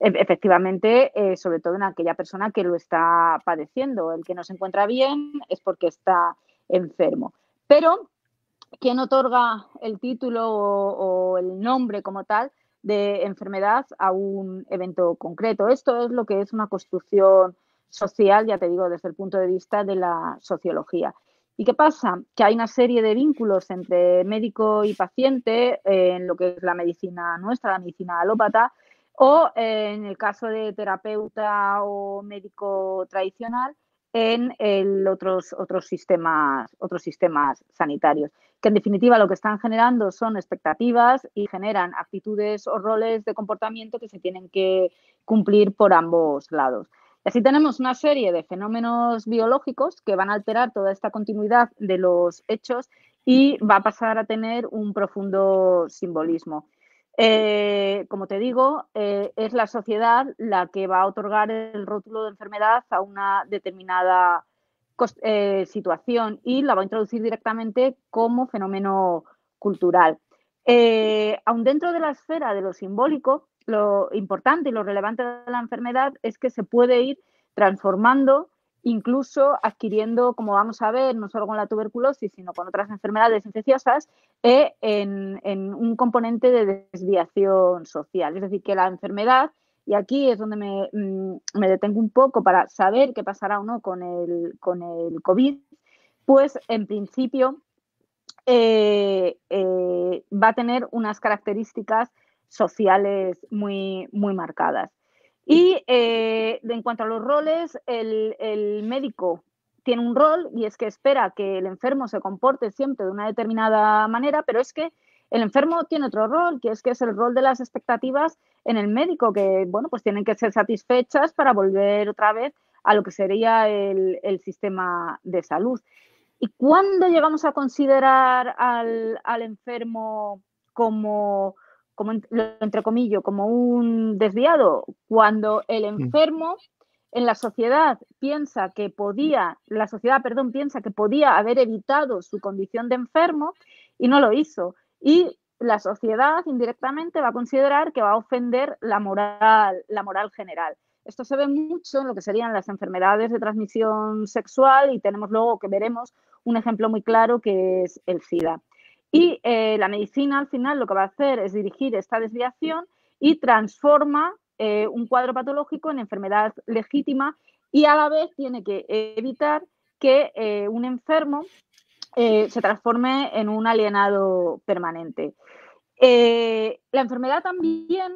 Efectivamente, eh, sobre todo en aquella persona que lo está padeciendo. El que no se encuentra bien es porque está enfermo. Pero, ¿quién otorga el título o, el nombre como tal de enfermedad a un evento concreto? Esto es lo que es una construcción social, ya te digo, desde el punto de vista de la sociología. ¿Y qué pasa? Que hay una serie de vínculos entre médico y paciente en lo que es la medicina nuestra, la medicina alópata, o eh, en el caso de terapeuta o médico tradicional en otros, sistemas, otros sistemas sanitarios, que en definitiva lo que están generando son expectativas y generan actitudes o roles de comportamiento que se tienen que cumplir por ambos lados. Y así tenemos una serie de fenómenos biológicos que van a alterar toda esta continuidad de los hechos y va a pasar a tener un profundo simbolismo. Eh, como te digo, eh, es la sociedad la que va a otorgar el rótulo de enfermedad a una determinada eh, situación y la va a introducir directamente como fenómeno cultural. aun dentro de la esfera de lo simbólico, lo importante y lo relevante de la enfermedad es que se puede ir transformando incluso adquiriendo, como vamos a ver, no solo con la tuberculosis, sino con otras enfermedades infecciosas, eh, en, un componente de desviación social. Es decir, que la enfermedad, y aquí es donde me, mm, detengo un poco para saber qué pasará o no con el, COVID, pues en principio eh, eh, va a tener unas características sociales muy marcadas. Y eh, en cuanto a los roles, el, médico tiene un rol y es que espera que el enfermo se comporte siempre de una determinada manera, pero es que el enfermo tiene otro rol, que es que es el rol de las expectativas en el médico, que bueno, pues tienen que ser satisfechas para volver otra vez a lo que sería el, sistema de salud. ¿Y cuándo llegamos a considerar al enfermo como como entre comillas, como un desviado, cuando el mm. enfermo en la sociedad piensa que podía, la sociedad, perdón, piensa que podía haber evitado su condición de enfermo y no lo hizo. Y la sociedad indirectamente va a considerar que va a ofender la moral, la moral general. Esto se ve mucho en lo que serían las enfermedades de transmisión sexual y tenemos luego que veremos un ejemplo muy claro que es el SIDA. Y eh, la medicina al final lo que va a hacer es dirigir esta desviación y transforma eh, un cuadro patológico en enfermedad legítima y a la vez tiene que evitar que eh, un enfermo se transforme en un alienado permanente. la enfermedad también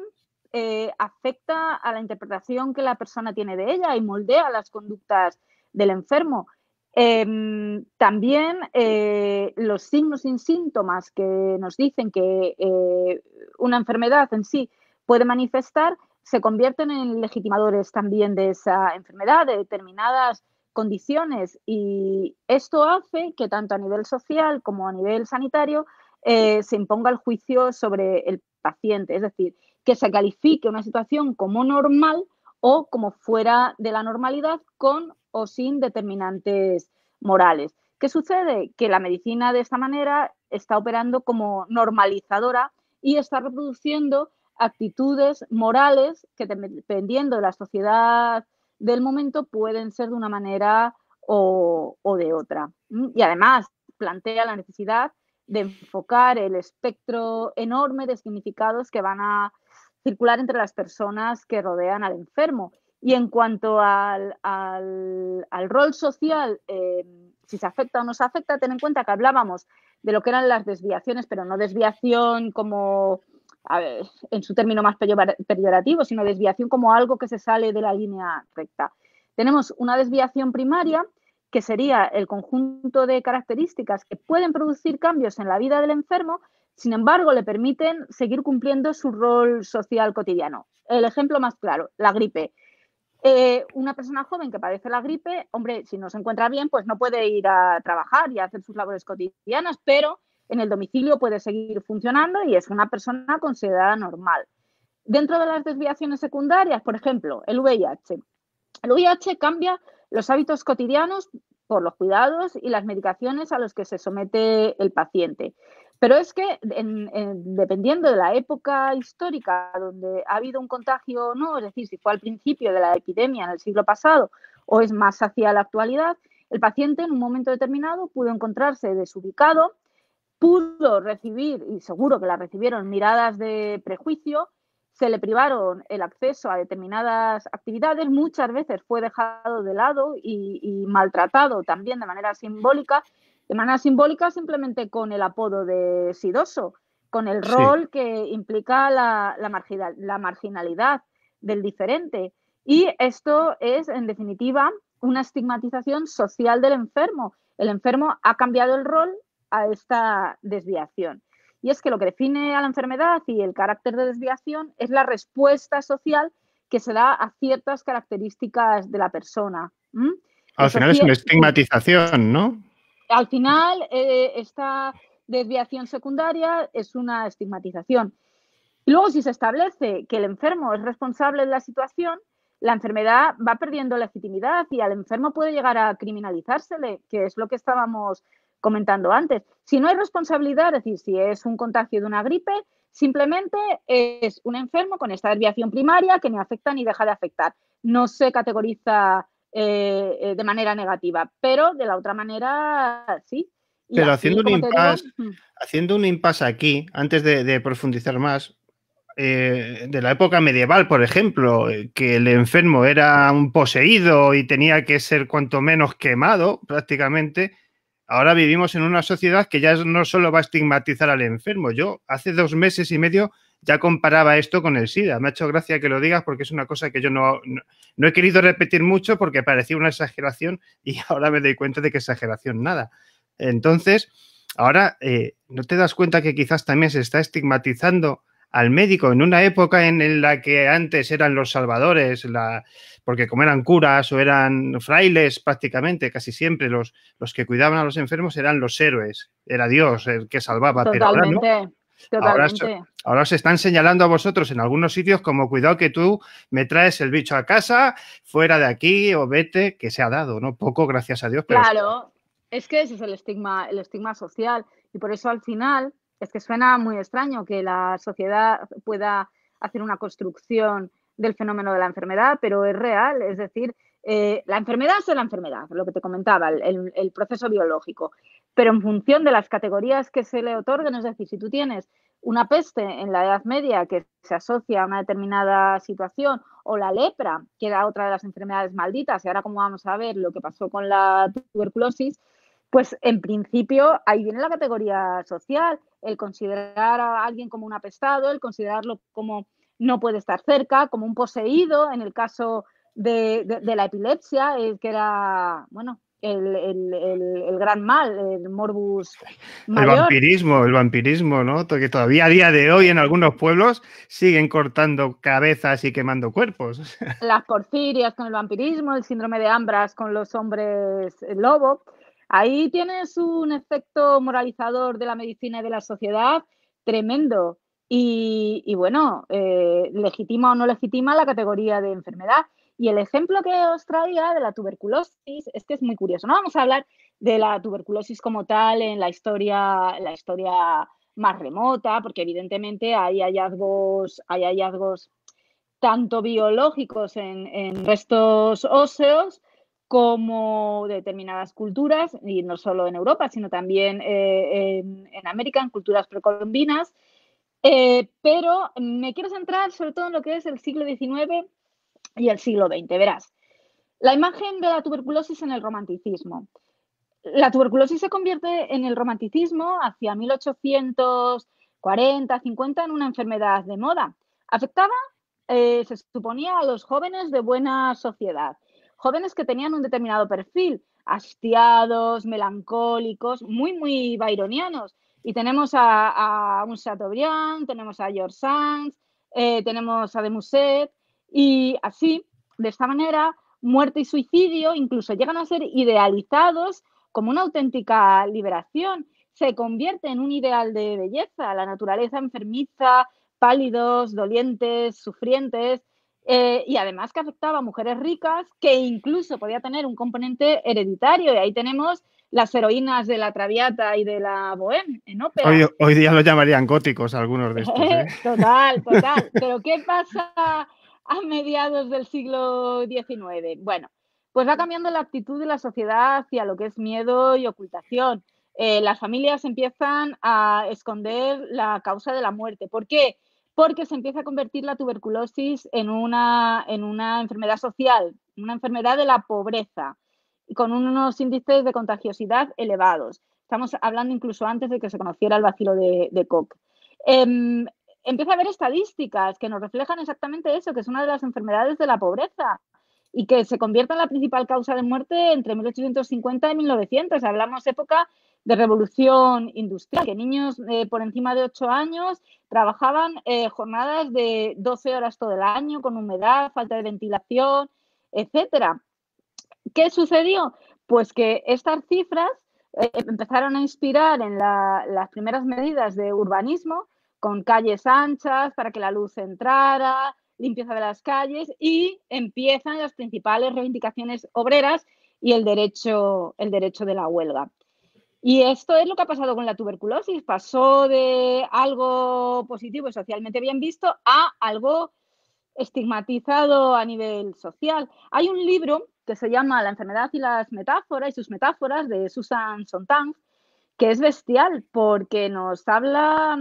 afecta a la interpretación que la persona tiene de ella y moldea las conductas del enfermo. Em, también eh, los signos y síntomas que nos dicen que eh, una enfermedad en sí puede manifestar se convierten en legitimadores también de esa enfermedad, de determinadas condiciones y esto hace que tanto a nivel social como a nivel sanitario eh, se imponga el juicio sobre el paciente, es decir, que se califique una situación como normal o como fuera de la normalidad con o sin determinantes morales. ¿Qué sucede? Que la medicina de esta manera está operando como normalizadora y está reproduciendo actitudes morales que dependiendo de la sociedad del momento pueden ser de una manera o, de otra. Y además plantea la necesidad de enfocar el espectro enorme de significados que van a circular entre las personas que rodean al enfermo y en cuanto al, rol social, em, si se afecta o no se afecta, ten en cuenta que hablábamos de lo que eran las desviaciones, pero no desviación como en su término más peyorativo, sino desviación como algo que se sale de la línea recta. Tenemos una desviación primaria, que sería el conjunto de características que pueden producir cambios en la vida del enfermo, sin embargo, le permiten seguir cumpliendo su rol social cotidiano. El ejemplo más claro, la gripe. Eh, una persona joven que padece la gripe, hombre, si no se encuentra bien, pues no puede ir a trabajar y a hacer sus labores cotidianas, pero en el domicilio puede seguir funcionando y es una persona considerada normal. Dentro de las desviaciones secundarias, por ejemplo, el VIH. El VIH cambia los hábitos cotidianos por los cuidados y las medicaciones a los que se somete el paciente. Pero es que dependiendo de la época histórica donde ha habido un contagio o no, es decir, si fue al principio de la epidemia en el siglo pasado o es más hacia la actualidad, el paciente en un momento determinado pudo encontrarse desubicado, pudo recibir, y seguro que la recibieron, miradas de prejuicio, se le privaron el acceso a determinadas actividades, muchas veces fue dejado de lado y maltratado también de manera simbólica de manera simbólica simplemente con el apodo de Sidoso, con el rol que implica la, la marginalidad del diferente. Y esto es, en definitiva, una estigmatización social del enfermo. El enfermo ha cambiado el rol a esta desviación. Y es que lo que define a la enfermedad y el carácter de desviación es la respuesta social que se da a ciertas características de la persona. Al final es una estigmatización, ¿no? al final, eh, esta desviación secundaria es una estigmatización. Luego, si se establece que el enfermo es responsable de la situación, la enfermedad va perdiendo legitimidad y al enfermo puede llegar a criminalizársele, que es lo que estábamos comentando antes. Si no hay responsabilidad, es decir, si es un contagio de una gripe, simplemente es un enfermo con esta desviación primaria que ni afecta ni deja de afectar. No se categoriza eh, eh, de manera negativa, pero de la otra manera sí. pero haciendo, un impasse, haciendo un impasse aquí, antes de, profundizar más, eh, de la época medieval, por ejemplo, que el enfermo era un poseído y tenía que ser cuanto menos quemado prácticamente, ahora vivimos en una sociedad que ya no solo va a estigmatizar al enfermo. Yo hace dos meses y medio ya comparaba esto con el SIDA. Me ha hecho gracia que lo digas porque es una cosa que yo no, no, he querido repetir mucho porque parecía una exageración y ahora me doy cuenta de que exageración nada. Entonces, ahora, eh, ¿no te das cuenta que quizás también se está estigmatizando al médico en una época en la que antes eran los salvadores, la, porque como eran curas o eran frailes prácticamente, casi siempre los, los que cuidaban a los enfermos eran los héroes, era Dios el que salvaba, pero Ahora, se os están señalando a vosotros en algunos sitios como cuidado que tú me traes el bicho a casa, fuera de aquí o vete, que se ha dado, ¿no? Poco, gracias a Dios. claro, es... que ese es el estigma, el estigma social y por eso al final es que suena muy extraño que la sociedad pueda hacer una construcción del fenómeno de la enfermedad, pero es real, es decir, eh, la enfermedad es la enfermedad, lo que te comentaba, el, proceso biológico. Pero en función de las categorías que se le otorgan, es decir, si tú tienes una peste en la Edad Media que se asocia a una determinada situación, o la lepra, que era otra de las enfermedades malditas, y ahora como vamos a ver lo que pasó con la tuberculosis, pues en principio ahí viene la categoría social, el considerar a alguien como un apestado, el considerarlo como no puede estar cerca, como un poseído, en el caso de, la epilepsia, que era, bueno, el, gran mal, el morbus. El vampirismo, el vampirismo, ¿no? Que todavía a día de hoy en algunos pueblos siguen cortando cabezas y quemando cuerpos. Las porfirias con el vampirismo, el síndrome de Ambras con los hombres lobo. Ahí tienes un efecto moralizador de la medicina y de la sociedad tremendo. Y, bueno, eh, legitima o no legitima la categoría de enfermedad. Y el ejemplo que os traía de la tuberculosis es que es muy curioso. No vamos a hablar de la tuberculosis como tal en la historia, la historia más remota, porque evidentemente hay hallazgos, hay hallazgos tanto biológicos en, restos óseos como determinadas culturas, y no solo en Europa, sino también eh, en, América, en culturas precolombinas. Eh, pero me quiero centrar sobre todo en lo que es el siglo XIX y el siglo XX. Verás, la imagen de la tuberculosis en el romanticismo. La tuberculosis se convierte en el romanticismo hacia 1840, 50 en una enfermedad de moda. Afectaba, eh, se suponía, a los jóvenes de buena sociedad, jóvenes que tenían un determinado perfil, hastiados, melancólicos, muy, muy byronianos. Y tenemos a, un Chateaubriand, tenemos a George Sand, eh, tenemos a de Musset, y así, de esta manera, muerte y suicidio incluso llegan a ser idealizados como una auténtica liberación. Se convierte en un ideal de belleza, la naturaleza enfermiza, pálidos, dolientes, sufrientes, eh, y además que afectaba a mujeres ricas, que incluso podía tener un componente hereditario. Y ahí tenemos las heroínas de la Traviata y de la Bohème en ópera. Hoy, día lo llamarían góticos algunos de estos. ¿eh? total, total. Pero ¿qué pasa a mediados del siglo XIX. Bueno, pues va cambiando la actitud de la sociedad hacia lo que es miedo y ocultación. Eh, las familias empiezan a esconder la causa de la muerte. ¿Por qué? Porque se empieza a convertir la tuberculosis en una, en una enfermedad social, una enfermedad de la pobreza, con unos índices de contagiosidad elevados. Estamos hablando incluso antes de que se conociera el vacilo de, Koch. Em, empieza a haber estadísticas que nos reflejan exactamente eso, que es una de las enfermedades de la pobreza y que se convierte en la principal causa de muerte entre 1850 y 1900. Hablamos época de revolución industrial, que niños eh, por encima de 8 años trabajaban eh, jornadas de 12 horas todo el año con humedad, falta de ventilación, etcétera. ¿Qué sucedió? Pues que estas cifras eh, empezaron a inspirar en las primeras medidas de urbanismo con calles anchas para que la luz entrara, limpieza de las calles y empiezan las principales reivindicaciones obreras y el derecho, el derecho de la huelga. Y esto es lo que ha pasado con la tuberculosis. Pasó de algo positivo y socialmente bien visto a algo estigmatizado a nivel social. Hay un libro que se llama La enfermedad y las metáforas y sus metáforas de Susan Sontag, que es bestial porque nos habla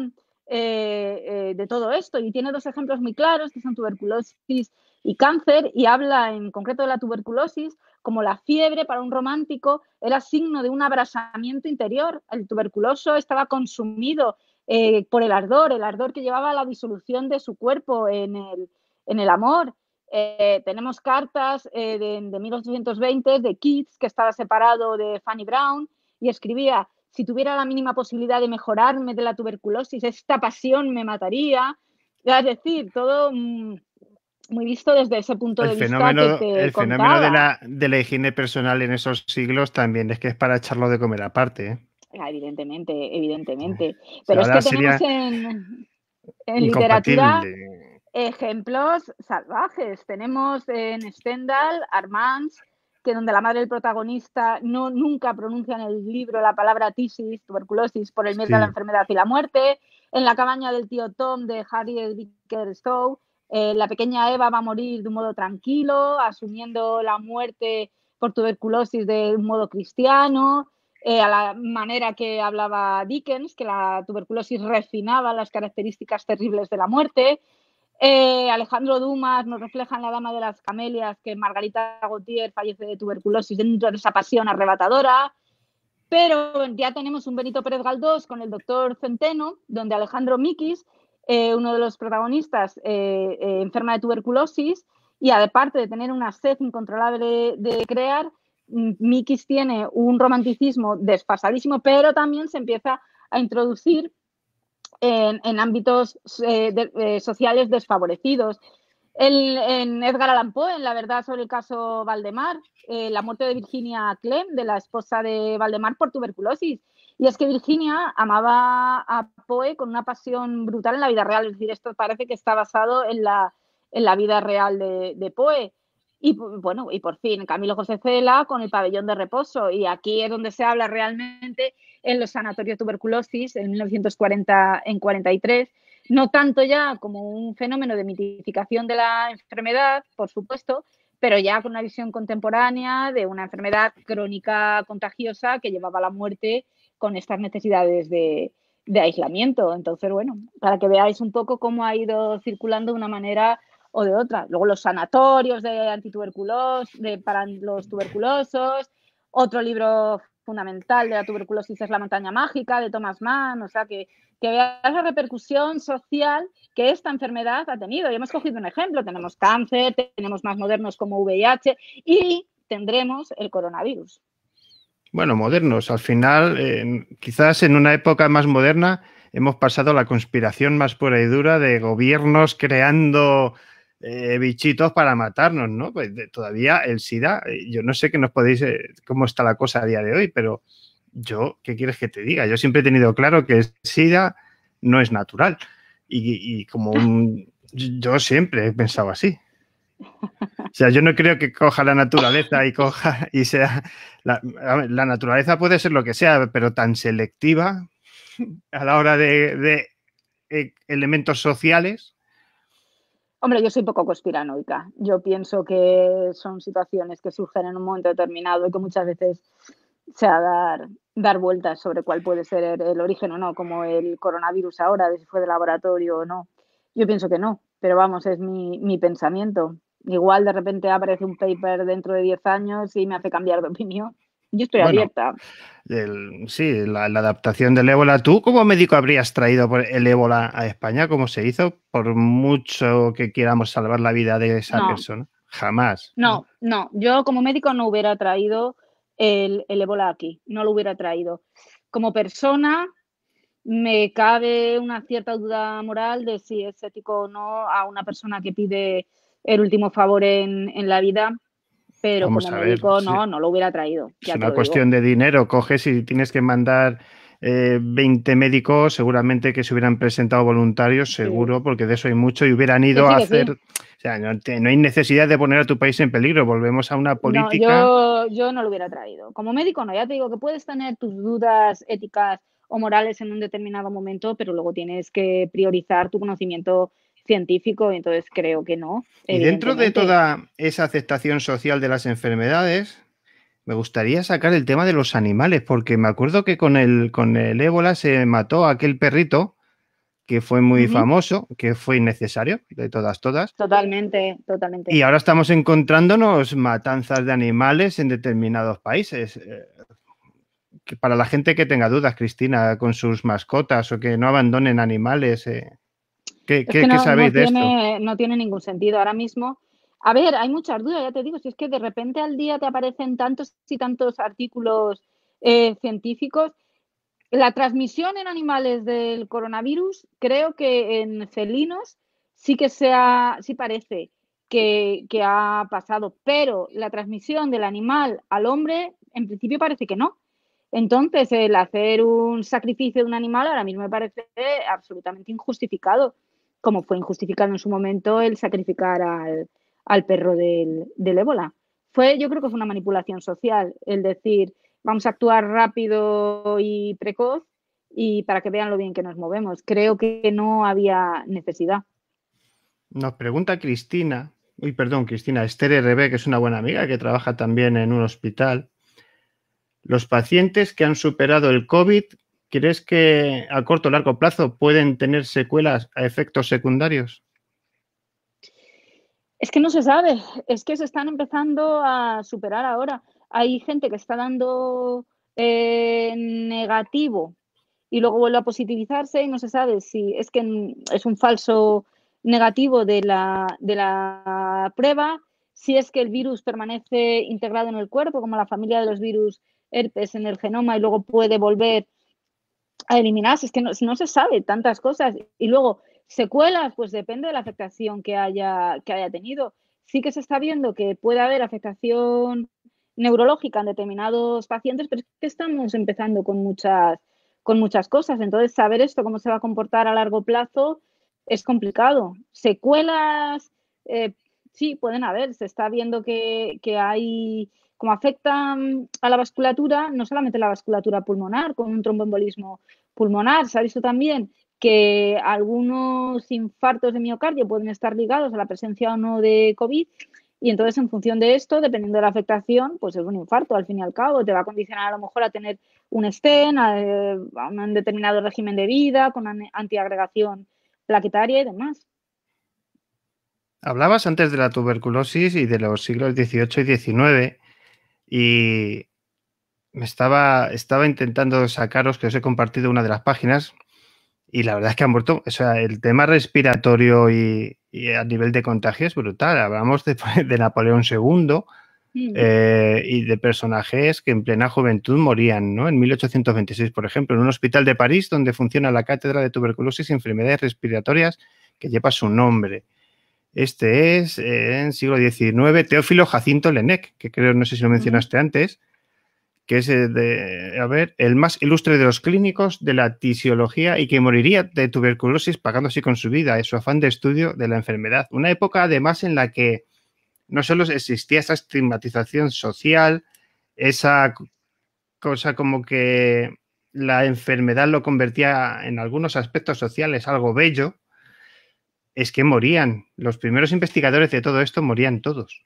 eh, eh, de todo esto y tiene dos ejemplos muy claros que son tuberculosis y cáncer y habla en concreto de la tuberculosis como la fiebre para un romántico era signo de un abrasamiento interior. El tuberculoso estaba consumido eh, por el ardor, el ardor que llevaba a la disolución de su cuerpo en el, amor. tenemos cartas de, de 1820 de Keats que estaba separado de Fanny Brown y escribía si tuviera la mínima posibilidad de mejorarme de la tuberculosis, esta pasión me mataría. Es decir, todo mm, muy visto desde ese punto de vista. el fenómeno de la, de la, higiene personal en esos siglos también es que es para echarlo de comer aparte. ¿eh? Ah, evidentemente, evidentemente. Eh, pero es que tenemos en, en literatura ejemplos salvajes. Tenemos en Stendhal, Armands, que donde la madre del protagonista no, nunca pronuncia en el libro la palabra tisis, tuberculosis, por el miedo de a la enfermedad y la muerte, en la cabaña del tío Tom de Harriet beecher Stowe, eh, la pequeña Eva va a morir de un modo tranquilo, asumiendo la muerte por tuberculosis de un modo cristiano, eh, a la manera que hablaba Dickens, que la tuberculosis refinaba las características terribles de la muerte. Eh, Alejandro Dumas nos refleja en La Dama de las Camelias que Margarita Gautier fallece de tuberculosis dentro de esa pasión arrebatadora. Pero ya tenemos un Benito Pérez Galdós con el doctor Centeno, donde Alejandro Miquis, eh, uno de los protagonistas, eh, enferma de tuberculosis y aparte de tener una sed incontrolable de, crear, mm, Miquis tiene un romanticismo desfasadísimo, pero también se empieza a introducir en, ámbitos eh, eh, sociales desfavorecidos. El, en Edgar Allan Poe, en La verdad sobre el caso Valdemar, eh, la muerte de Virginia Clem, de la esposa de Valdemar, por tuberculosis. Y es que Virginia amaba a Poe con una pasión brutal en la vida real. Es decir, esto parece que está basado en la, en la vida real de, de Poe. Y bueno, y por fin, Camilo José Cela con el pabellón de reposo. Y aquí es donde se habla realmente en los sanatorios tuberculosis en 1940 en 43 no tanto ya como un fenómeno de mitificación de la enfermedad, por supuesto, pero ya con una visión contemporánea de una enfermedad crónica contagiosa que llevaba a la muerte con estas necesidades de, aislamiento. Entonces, bueno, para que veáis un poco cómo ha ido circulando de una manera o de otra. Luego los sanatorios de antituberculosis, de, para los tuberculosos, otro libro fundamental de la tuberculosis es la montaña mágica de Thomas Mann, o sea, que, que veas la repercusión social que esta enfermedad ha tenido. Y hemos cogido un ejemplo, tenemos cáncer, tenemos más modernos como VIH y tendremos el coronavirus. Bueno, modernos. Al final, quizás en una época más moderna hemos pasado la conspiración más pura y dura de gobiernos creando eh, bichitos para matarnos, ¿no? Pues todavía el SIDA, eh, yo no sé qué nos podéis, eh, cómo está la cosa a día de hoy, pero yo, ¿qué quieres que te diga? Yo siempre he tenido claro que el SIDA no es natural. Y, como yo siempre he pensado así. O sea, yo no creo que coja la naturaleza y coja y sea. La, naturaleza puede ser lo que sea, pero tan selectiva a la hora de elementos sociales Hombre, yo soy poco conspiranoica. Yo pienso que son situaciones que surgen en un momento determinado y que muchas veces se ha dar, dar vueltas sobre cuál puede ser el origen o no, como el coronavirus ahora, de si fue de laboratorio o no. Yo pienso que no, pero vamos, es mi, mi pensamiento. Igual de repente aparece un paper dentro de 10 años y me hace cambiar de opinión yo estoy abierta. sí, la, adaptación del ébola. ¿Tú como médico habrías traído el ébola a España? como se hizo? Por mucho que queramos salvar la vida de esa persona. Jamás. No, no, Yo como médico no hubiera traído el, ébola aquí. No lo hubiera traído. Como persona, me cabe una cierta duda moral de si es ético o no a una persona que pide el último favor en la vida pero Vamos como médico no, no lo hubiera traído. es una cuestión de dinero, coges y tienes que mandar 20 eh, médicos, seguramente que se hubieran presentado voluntarios, seguro, porque de eso hay mucho, y hubieran ido a hacer... O sea, no, hay necesidad de poner a tu país en peligro, volvemos a una política... yo, yo no lo hubiera traído. Como médico no, ya te digo que puedes tener tus dudas éticas o morales en un determinado momento, pero luego tienes que priorizar tu conocimiento científico, entonces creo que no. dentro de toda esa aceptación social de las enfermedades, me gustaría sacar el tema de los animales, porque me acuerdo que con el, con el ébola se mató a aquel perrito que fue muy famoso, que fue innecesario, de todas, todas. Totalmente, totalmente. Y ahora estamos encontrándonos matanzas de animales en determinados países. Eh, que para la gente que tenga dudas, Cristina, con sus mascotas o que no abandonen animales, eh, ¿Qué, no, sabéis de tiene, esto? No tiene ningún sentido ahora mismo. A ver, hay muchas dudas, ya te digo, si es que de repente al día te aparecen tantos y tantos artículos eh, científicos. La transmisión en animales del coronavirus, creo que en felinos sí que sea, sí parece que, que ha pasado, pero la transmisión del animal al hombre, en principio parece que no. Entonces, el hacer un sacrificio de un animal ahora mismo me parece absolutamente injustificado como fue injustificado en su momento el sacrificar al, perro del, ébola. Fue, yo creo que fue una manipulación social, el decir, vamos a actuar rápido y precoz y para que vean lo bien que nos movemos. Creo que no había necesidad. Nos pregunta Cristina, uy, perdón, Cristina, Esther RB, que es una buena amiga que trabaja también en un hospital. Los pacientes que han superado el COVID ¿crees que a corto o largo plazo pueden tener secuelas a efectos secundarios? Es que no se sabe, es que se están empezando a superar ahora. Hay gente que está dando eh, negativo y luego vuelve a positivizarse y no se sabe si es que es un falso negativo de la, de la prueba, si es que el virus permanece integrado en el cuerpo, como la familia de los virus herpes en el genoma y luego puede volver a eliminarse, es que no, se sabe tantas cosas. Y luego, secuelas, pues depende de la afectación que haya, que haya tenido. Sí que se está viendo que puede haber afectación neurológica en determinados pacientes, pero es que estamos empezando con muchas, con muchas cosas. Entonces, saber esto, cómo se va a comportar a largo plazo, es complicado. Secuelas, eh, sí, pueden haber. Se está viendo que, que hay como afecta mm, a la vasculatura, no solamente la vasculatura pulmonar, con un tromboembolismo pulmonar, se ha visto también que algunos infartos de miocardio pueden estar ligados a la presencia o no de COVID. Y entonces, en función de esto, dependiendo de la afectación, pues es un infarto, al fin y al cabo, te va a condicionar a lo mejor a tener un estén, a, eh, un determinado régimen de vida, con antiagregación plaquetaria y demás. Hablabas antes de la tuberculosis y de los siglos XVIII y XIX y me estaba, estaba intentando sacaros que os he compartido una de las páginas y la verdad es que han muerto. O sea, el tema respiratorio y, a nivel de contagio es brutal. Hablamos de, Napoleón II. Eh, y de personajes que en plena juventud morían, ¿no? En 1826, por ejemplo, en un hospital de París donde funciona la cátedra de tuberculosis y enfermedades respiratorias que lleva su nombre. Este es eh, en siglo XIX, Teófilo Jacinto Lenec, que creo, no sé si lo mencionaste antes, que es eh, de, a ver, el más ilustre de los clínicos de la tisiología y que moriría de tuberculosis pagando así con su vida es eh, su afán de estudio de la enfermedad. Una época además en la que no solo existía esa estigmatización social, esa cosa como que la enfermedad lo convertía en algunos aspectos sociales algo bello, es que morían. Los primeros investigadores de todo esto morían todos.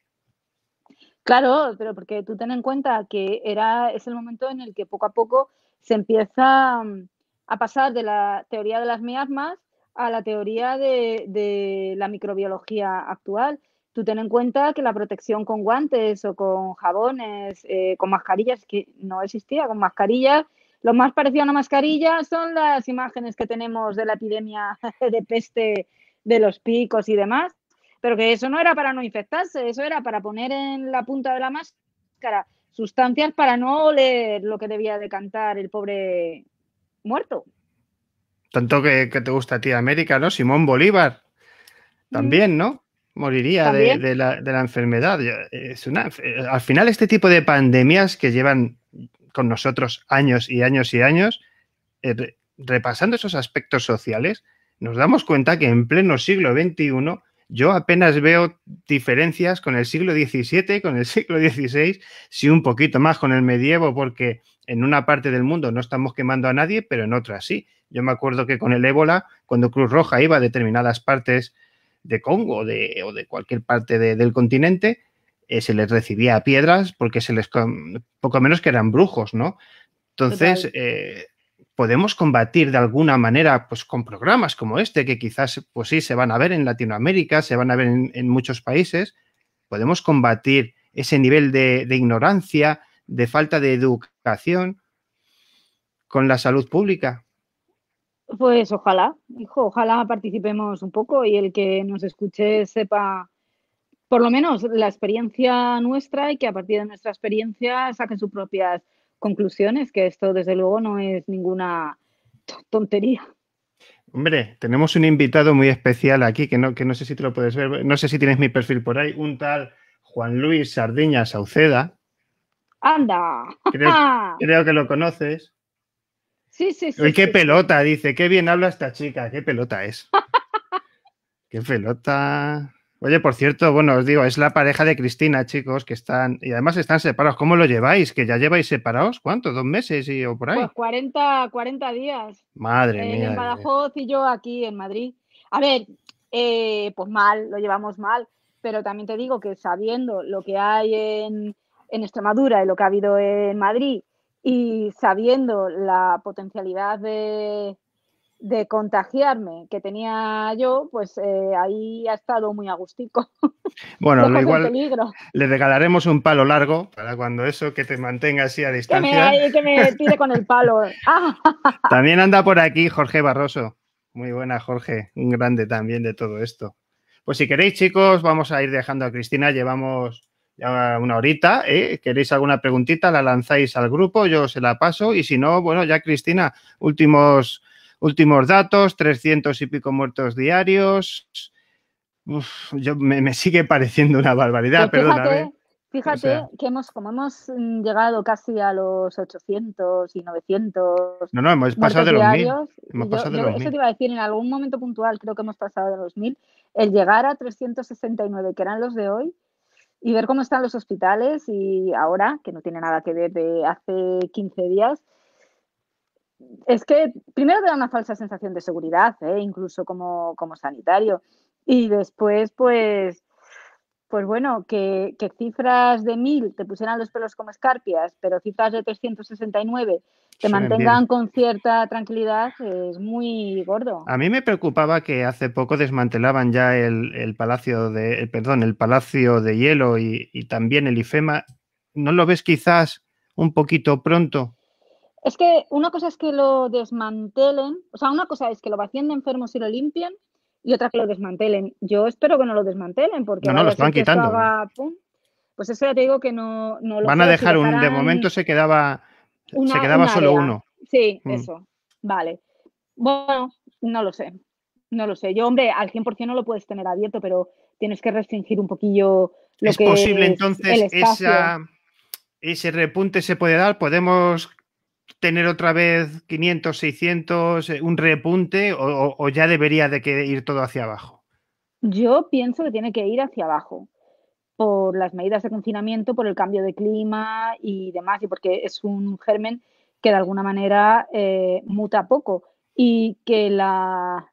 Claro, pero porque tú ten en cuenta que era, es el momento en el que poco a poco se empieza mm, a pasar de la teoría de las miasmas a la teoría de, la microbiología actual. Tú ten en cuenta que la protección con guantes o con jabones, eh, con mascarillas, que no existía, con mascarillas, lo más parecido a una mascarilla son las imágenes que tenemos de la epidemia de peste de los picos y demás, pero que eso no era para no infectarse, eso era para poner en la punta de la máscara sustancias para no oler lo que debía de cantar el pobre muerto. Tanto que, te gusta a ti América, ¿no? Simón Bolívar, mm. también, ¿no? Moriría De, la, enfermedad. Es una, al final, este tipo de pandemias que llevan con nosotros años y años y años, eh, repasando esos aspectos sociales, nos damos cuenta que en pleno siglo XXI yo apenas veo diferencias con el siglo XVII, con el siglo XVI, si un poquito más con el medievo, porque en una parte del mundo no estamos quemando a nadie, pero en otra sí. Yo me acuerdo que con el ébola, cuando Cruz Roja iba a determinadas partes de Congo o de cualquier parte del continente, eh, se les recibía piedras porque se les... poco menos que eran brujos, ¿no? Entonces, eh, podemos combatir de alguna manera pues, con programas como este, que quizás, pues sí, se van a ver en Latinoamérica, se van a ver en, muchos países, podemos combatir ese nivel de, ignorancia, de falta de educación con la salud pública. Pues ojalá, hijo, ojalá participemos un poco y el que nos escuche sepa por lo menos la experiencia nuestra y que a partir de nuestra experiencia saquen sus propias conclusiones, que esto desde luego no es ninguna tontería. Hombre, tenemos un invitado muy especial aquí, que no, que no sé si te lo puedes ver, no sé si tienes mi perfil por ahí, un tal Juan Luis Sardiña Sauceda. ¡Anda! Creo, que lo conoces. Sí, sí, sí. Uy, qué pelota, dice, qué bien habla esta chica, qué pelota es. qué pelota. Oye, por cierto, bueno, os digo, es la pareja de Cristina, chicos, que están, y además están separados. ¿Cómo lo lleváis? Que ya lleváis separados, ¿cuánto? ¿Dos meses y, o por ahí? Pues 40, 40 días. Madre eh, mía. En Badajoz y yo aquí en Madrid. A ver, eh, pues mal, lo llevamos mal, pero también te digo que sabiendo lo que hay en, en Extremadura y lo que ha habido en Madrid y sabiendo la potencialidad de, de contagiarme que tenía yo, pues eh, ahí ha estado muy agustico. Bueno, igual le regalaremos un palo largo para cuando eso, que te mantenga así a distancia. Que me, tire con el palo. también anda por aquí Jorge Barroso. Muy buena, Jorge. Un grande también de todo esto. Pues si queréis, chicos, vamos a ir dejando a Cristina. Llevamos ya una horita. ¿eh? ¿Queréis alguna preguntita? La lanzáis al grupo, yo se la paso. Y si no, bueno, ya Cristina, últimos Últimos datos, 300 y pico muertos diarios. yo, me, sigue pareciendo una barbaridad, pues Pero Fíjate, que hemos, como hemos mm, llegado casi a los 800 y 900. No, no, hemos pasado de los Eso te iba a decir, en algún momento puntual creo que hemos pasado de los 1000. El llegar a 369, que eran los de hoy, y ver cómo están los hospitales y ahora, que no tiene nada que ver de hace 15 días, es que primero te da una falsa sensación de seguridad, ¿eh? incluso como, sanitario. Y después, pues, pues bueno, que, cifras de mil te pusieran los pelos como escarpias, pero cifras de 369 te mantengan con cierta tranquilidad es muy gordo. A mí me preocupaba que hace poco desmantelaban ya el, palacio de, el, eh, perdón, el palacio de hielo y, y también el IFEMA. ¿No lo ves quizás un poquito pronto? Es que una cosa es que lo desmantelen, o sea, una cosa es que lo vacíen de enfermos y lo limpien, y otra que lo desmantelen. Yo espero que no lo desmantelen, porque no, no lo están quitando. pues eso ya te digo que no, no lo Van a dejar un, de momento se quedaba, se quedaba solo uno. Sí, mm. eso. Vale. Bueno, no lo sé. No lo sé. Yo, hombre, al 100% no lo puedes tener abierto, pero tienes que restringir un poquillo ¿Es posible entonces ese repunte se puede dar? ¿Podemos tener otra vez 500, 600, eh, un repunte o, ya debería de que ir todo hacia abajo? Yo pienso que tiene que ir hacia abajo por las medidas de confinamiento, por el cambio de clima y demás, y porque es un germen que de alguna manera eh, muta poco y que la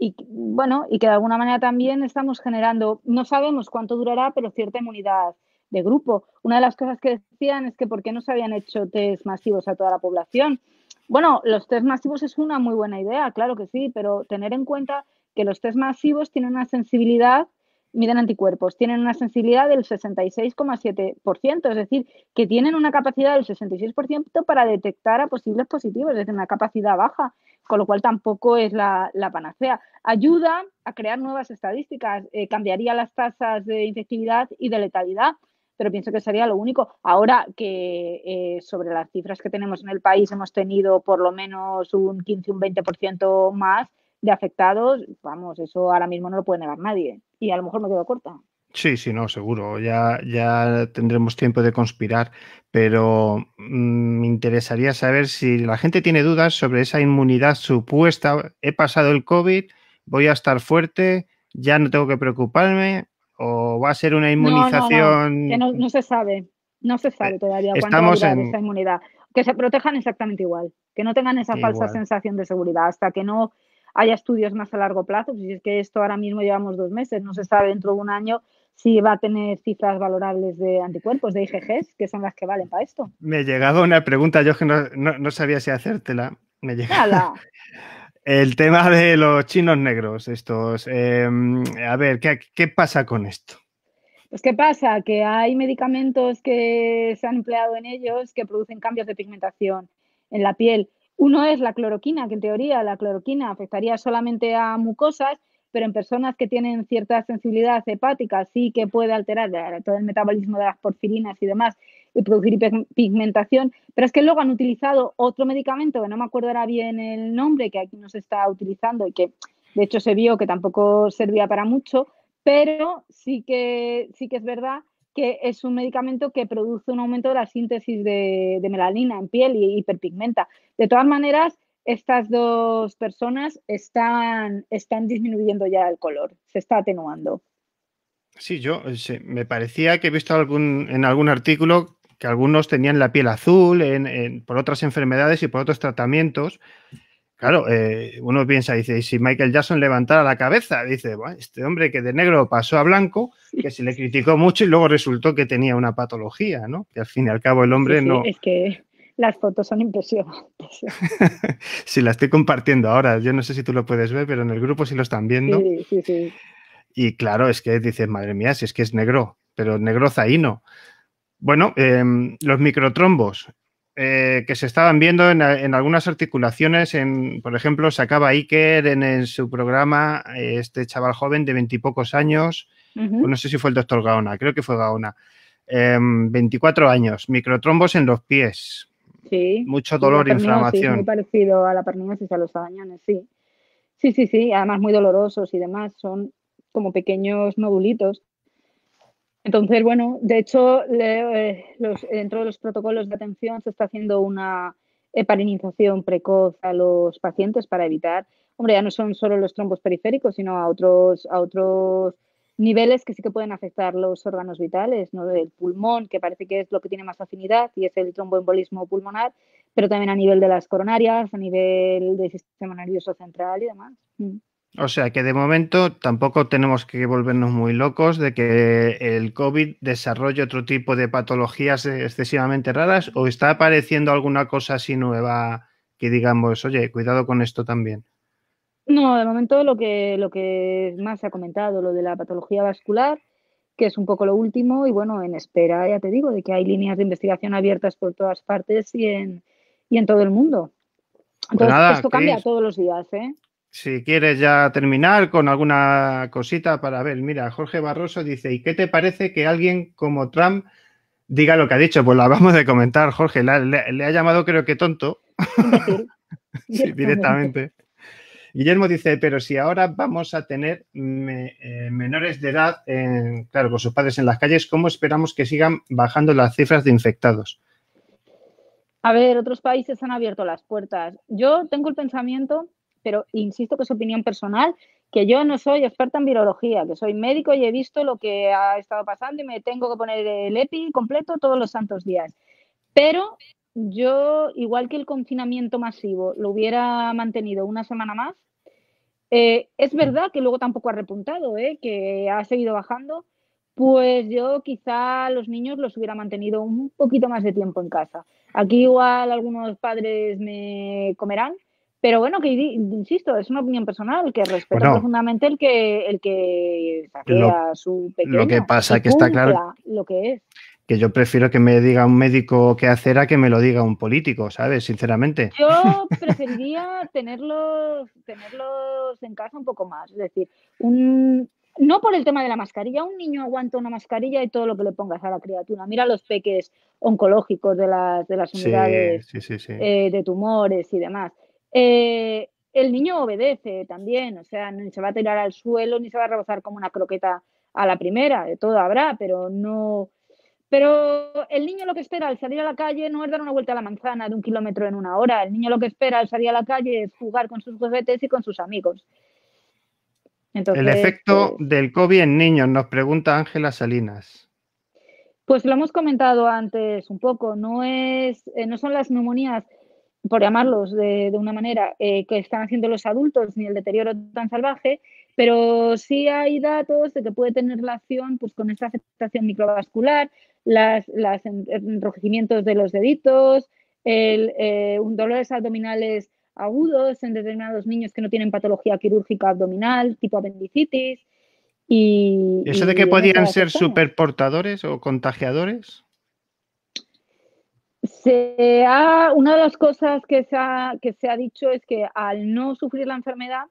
y bueno y que de alguna manera también estamos generando no sabemos cuánto durará pero cierta inmunidad de grupo. Una de las cosas que decían es que por qué no se habían hecho test masivos a toda la población. Bueno, los test masivos es una muy buena idea, claro que sí, pero tener en cuenta que los test masivos tienen una sensibilidad, miden anticuerpos, tienen una sensibilidad del 66,7%, es decir, que tienen una capacidad del 66% para detectar a posibles positivos, es decir, una capacidad baja, con lo cual tampoco es la, panacea. Ayuda a crear nuevas estadísticas, eh, cambiaría las tasas de infectividad y de letalidad, pero pienso que sería lo único. Ahora que eh, sobre las cifras que tenemos en el país hemos tenido por lo menos un 15, un 20% más de afectados, vamos, eso ahora mismo no lo puede negar nadie. Y a lo mejor me quedo corta. Sí, sí, no, seguro. Ya, ya tendremos tiempo de conspirar, pero mm, me interesaría saber si la gente tiene dudas sobre esa inmunidad supuesta. He pasado el COVID, voy a estar fuerte, ya no tengo que preocuparme. ¿O va a ser una inmunización? No, Que no se sabe, no se sabe eh, todavía cuándo va a esa inmunidad. Que se protejan exactamente igual, que no tengan esa falsa sensación de seguridad hasta que no haya estudios más a largo plazo. Si es que esto ahora mismo llevamos dos meses, no se sabe dentro de un año si va a tener cifras valorables de anticuerpos, de IgGs, que son las que valen para esto. Me llegado una pregunta, yo que no, sabía si hacértela. Me El tema de los chinos negros, estos. Em, a ver, ¿qué, ¿qué, pasa con esto? Pues qué pasa, que hay medicamentos que se han empleado en ellos que producen cambios de pigmentación en la piel. Uno es la cloroquina, que en teoría la cloroquina afectaría solamente a mucosas, pero en personas que tienen cierta sensibilidad hepática sí que puede alterar eh, todo el metabolismo de las porfirinas y demás y producir pigmentación, pero es que luego han utilizado otro medicamento, que no me acuerdo ahora bien el nombre, que aquí no se está utilizando y que de hecho se vio que tampoco servía para mucho, pero sí que, sí que es verdad que es un medicamento que produce un aumento de la síntesis de, melanina en piel y hiperpigmenta. De todas maneras, estas dos personas están, están disminuyendo ya el color, se está atenuando. Sí, yo eh, me parecía que he visto algún, en algún artículo que algunos tenían la piel azul por otras enfermedades y por otros tratamientos. Claro, eh, uno piensa, dice, y si Michael Jackson levantara la cabeza, dice, este hombre que de negro pasó a blanco, que se le criticó mucho y luego resultó que tenía una patología, ¿no? Que al fin y al cabo el hombre no. Es que las fotos son impresionantes. sí, las estoy compartiendo ahora. Yo no sé si tú lo puedes ver, pero en el grupo sí lo están viendo. Sí, sí, sí. Y claro, es que dices, madre mía, si es que es negro, pero negro zaino. Bueno, em, los microtrombos eh, que se estaban viendo en, algunas articulaciones, en, por ejemplo, sacaba Iker en, su programa, eh, este chaval joven de veintipocos años, no sé si fue el doctor Gaona, creo que fue Gaona, em, veinticuatro 24 años, microtrombos en los pies. Sí. Mucho dolor, inflamación. Muy parecido a la perniosis, a los dañanes, sí. Sí, sí, sí, además muy dolorosos y demás, son como pequeños nodulitos entonces, bueno, de hecho, eh, dentro de los protocolos de atención se está haciendo una heparinización precoz a los pacientes para evitar, hombre, ya no son solo los trombos periféricos, sino a otros, a otros niveles que sí que pueden afectar los órganos vitales, ¿no? El pulmón, que parece que es lo que tiene más afinidad y es el tromboembolismo pulmonar, pero también a nivel de las coronarias, a nivel del sistema nervioso central y demás. Mm. O sea que de momento tampoco tenemos que volvernos muy locos de que el COVID desarrolle otro tipo de patologías excesivamente raras o está apareciendo alguna cosa así nueva que digamos, oye, cuidado con esto también. No, de momento lo que, lo que más se ha comentado, lo de la patología vascular, que es un poco lo último y bueno, en espera, ya te digo, de que hay líneas de investigación abiertas por todas partes y en, y en todo el mundo. Pues Entonces, esto cambia todos los días, ¿eh? si quieres ya terminar con alguna cosita para ver. Mira, Jorge Barroso dice, ¿y qué te parece que alguien como Trump diga lo que ha dicho? Pues lo vamos de comentar, Jorge. Le, ha llamado creo que tonto. directamente. Guillermo dice, pero si ahora vamos a tener eh, menores de edad, en, claro, con sus padres en las calles, ¿cómo esperamos que sigan bajando las cifras de infectados? A ver, otros países han abierto las puertas. Yo tengo el pensamiento pero insisto que es opinión personal, que yo no soy experta en virología, que soy médico y he visto lo que ha estado pasando y me tengo que poner el EPI completo todos los santos días. Pero yo, igual que el confinamiento masivo, lo hubiera mantenido una semana más. Eh, es verdad que luego tampoco ha repuntado, eh, que ha seguido bajando. Pues yo quizá los niños los hubiera mantenido un poquito más de tiempo en casa. Aquí igual algunos padres me comerán, pero bueno, que insisto, es una opinión personal que respeto profundamente el que el que lo, su pequeño. Lo que pasa que, está claro lo que es. Que yo prefiero que me diga un médico qué hacer a que me lo diga un político, ¿sabes? Sinceramente. Yo preferiría tenerlos tenerlos en casa un poco más, es decir, un no por el tema de la mascarilla, un niño aguanta una mascarilla y todo lo que le pongas a la criatura. Mira los peques oncológicos de las, de las unidades eh, de tumores y demás. Eh, el niño obedece también, o sea, ni se va a tirar al suelo, ni se va a rebosar como una croqueta a la primera, de todo habrá, pero no... Pero el niño lo que espera al salir a la calle no es dar una vuelta a la manzana de un kilómetro en una hora. El niño lo que espera al salir a la calle es jugar con sus juguetes y con sus amigos. el efecto pues del COVID en niños, nos pregunta Ángela Salinas. Pues lo hemos comentado antes un poco, no, es, eh, no son las neumonías por llamarlos de, una manera, eh, que están haciendo los adultos ni el deterioro tan salvaje, pero sí hay datos de que puede tener relación pues, con esta afectación microvascular, los las enrojecimientos de los deditos, el, eh, dolores abdominales agudos en determinados niños que no tienen patología quirúrgica abdominal, tipo apendicitis. Y, ¿Eso de que podían ser superportadores o contagiadores? se una de las cosas que se, ha, que se ha dicho es que al no sufrir la enfermedad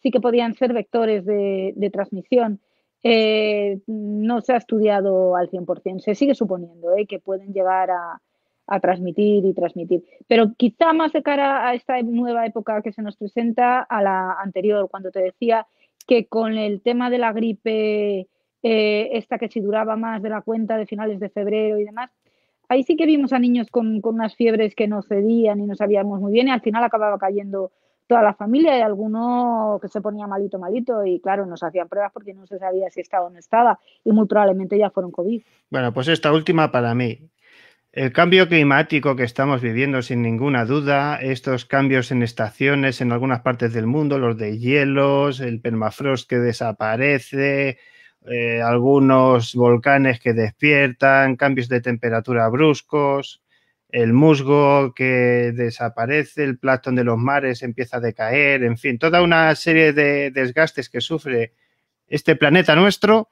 sí que podían ser vectores de, transmisión. Eh, no se ha estudiado al 100%, se sigue suponiendo eh, que pueden llegar a, transmitir y transmitir, pero quizá más de cara a esta nueva época que se nos presenta a la anterior, cuando te decía que con el tema de la gripe, eh, esta que si duraba más de la cuenta de finales de febrero y demás, ahí sí que vimos a niños con, unas fiebres que no cedían y no sabíamos muy bien y al final acababa cayendo toda la familia y alguno que se ponía malito, malito y claro, nos hacían pruebas porque no se sabía si estaba o no estaba y muy probablemente ya fueron COVID. Bueno, pues esta última para mí. El cambio climático que estamos viviendo, sin ninguna duda, estos cambios en estaciones en algunas partes del mundo, los de hielos, el permafrost que desaparece, eh, algunos volcanes que despiertan, cambios de temperatura bruscos, el musgo que desaparece, el plancton de los mares empieza a decaer, en fin, toda una serie de desgastes que sufre este planeta nuestro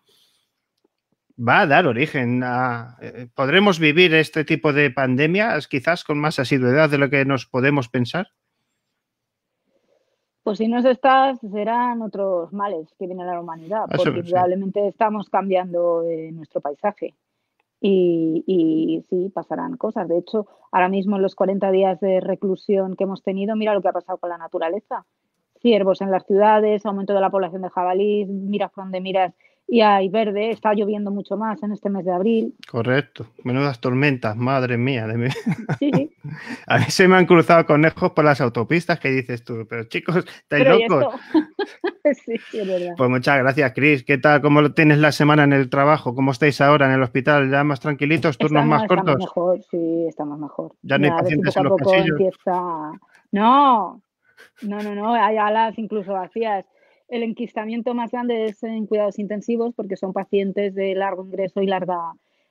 va a dar origen a... Eh, ¿Podremos vivir este tipo de pandemias quizás con más asiduidad de lo que nos podemos pensar? Pues si no estás, serán otros males que vienen a la humanidad, porque probablemente estamos cambiando nuestro paisaje. Y, sí, pasarán cosas. De hecho, ahora mismo en los 40 días de reclusión que hemos tenido, mira lo que ha pasado con la naturaleza. Ciervos en las ciudades, aumento de la población de jabalíes, Mira por donde miras y hay verde, está lloviendo mucho más en este mes de abril. Correcto, menudas tormentas, madre mía. De mí. A mí se me han cruzado conejos por las autopistas que dices tú, pero chicos, estáis locos. sí, es verdad. Pues muchas gracias, Cris. ¿Qué tal? ¿Cómo lo tienes la semana en el trabajo? ¿Cómo estáis ahora en el hospital? ¿Ya más tranquilitos, turnos más cortos? Estamos mejor, sí, estamos mejor. Ya no hay pacientes No, no, no, no, hay alas incluso vacías. El enquistamiento más grande es en cuidados intensivos porque son pacientes de largo ingreso y larga,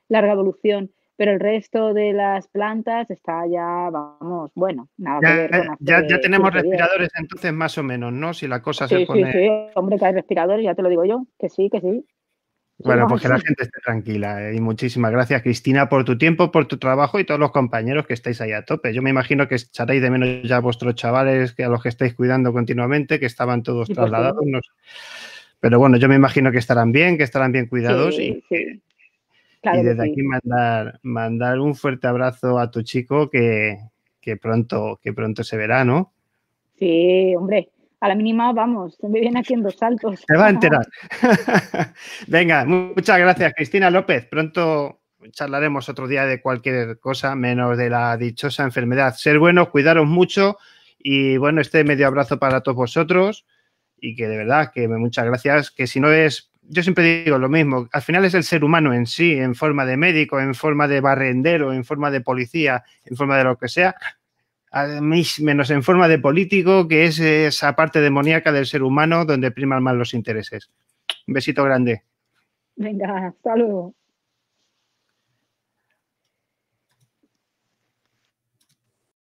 larga evolución, pero el resto de las plantas está ya, vamos, bueno, nada ya, ya, tenemos respiradores entonces más o menos, ¿no? Si la cosa se pone... Sí, sí, hombre, que hay respiradores, ya te lo digo yo, que sí, que sí. Bueno, pues que la gente esté tranquila. Eh, y muchísimas gracias, Cristina, por tu tiempo, por tu trabajo y todos los compañeros que estáis ahí a tope. Yo me imagino que echaréis de menos ya a vuestros chavales, que a los que estáis cuidando continuamente, que estaban todos trasladados. Pero bueno, yo me imagino que estarán bien, que estarán bien cuidados. y, sí. y, desde aquí mandar, mandar un fuerte abrazo a tu chico que, que, pronto, que pronto se verá, ¿no? Sí, hombre a la mínima, vamos, me viene haciendo saltos. Se va a enterar. Venga, muchas gracias, Cristina López. Pronto charlaremos otro día de cualquier cosa, menos de la dichosa enfermedad. Ser buenos, cuidaros mucho y bueno, este medio abrazo para todos vosotros y que de verdad que muchas gracias, que si no es, yo siempre digo lo mismo, al final es el ser humano en sí, en forma de médico, en forma de barrendero, en forma de policía, en forma de lo que sea, menos en forma de político, que es esa parte demoníaca del ser humano donde priman más los intereses. Un besito grande. Venga, hasta luego.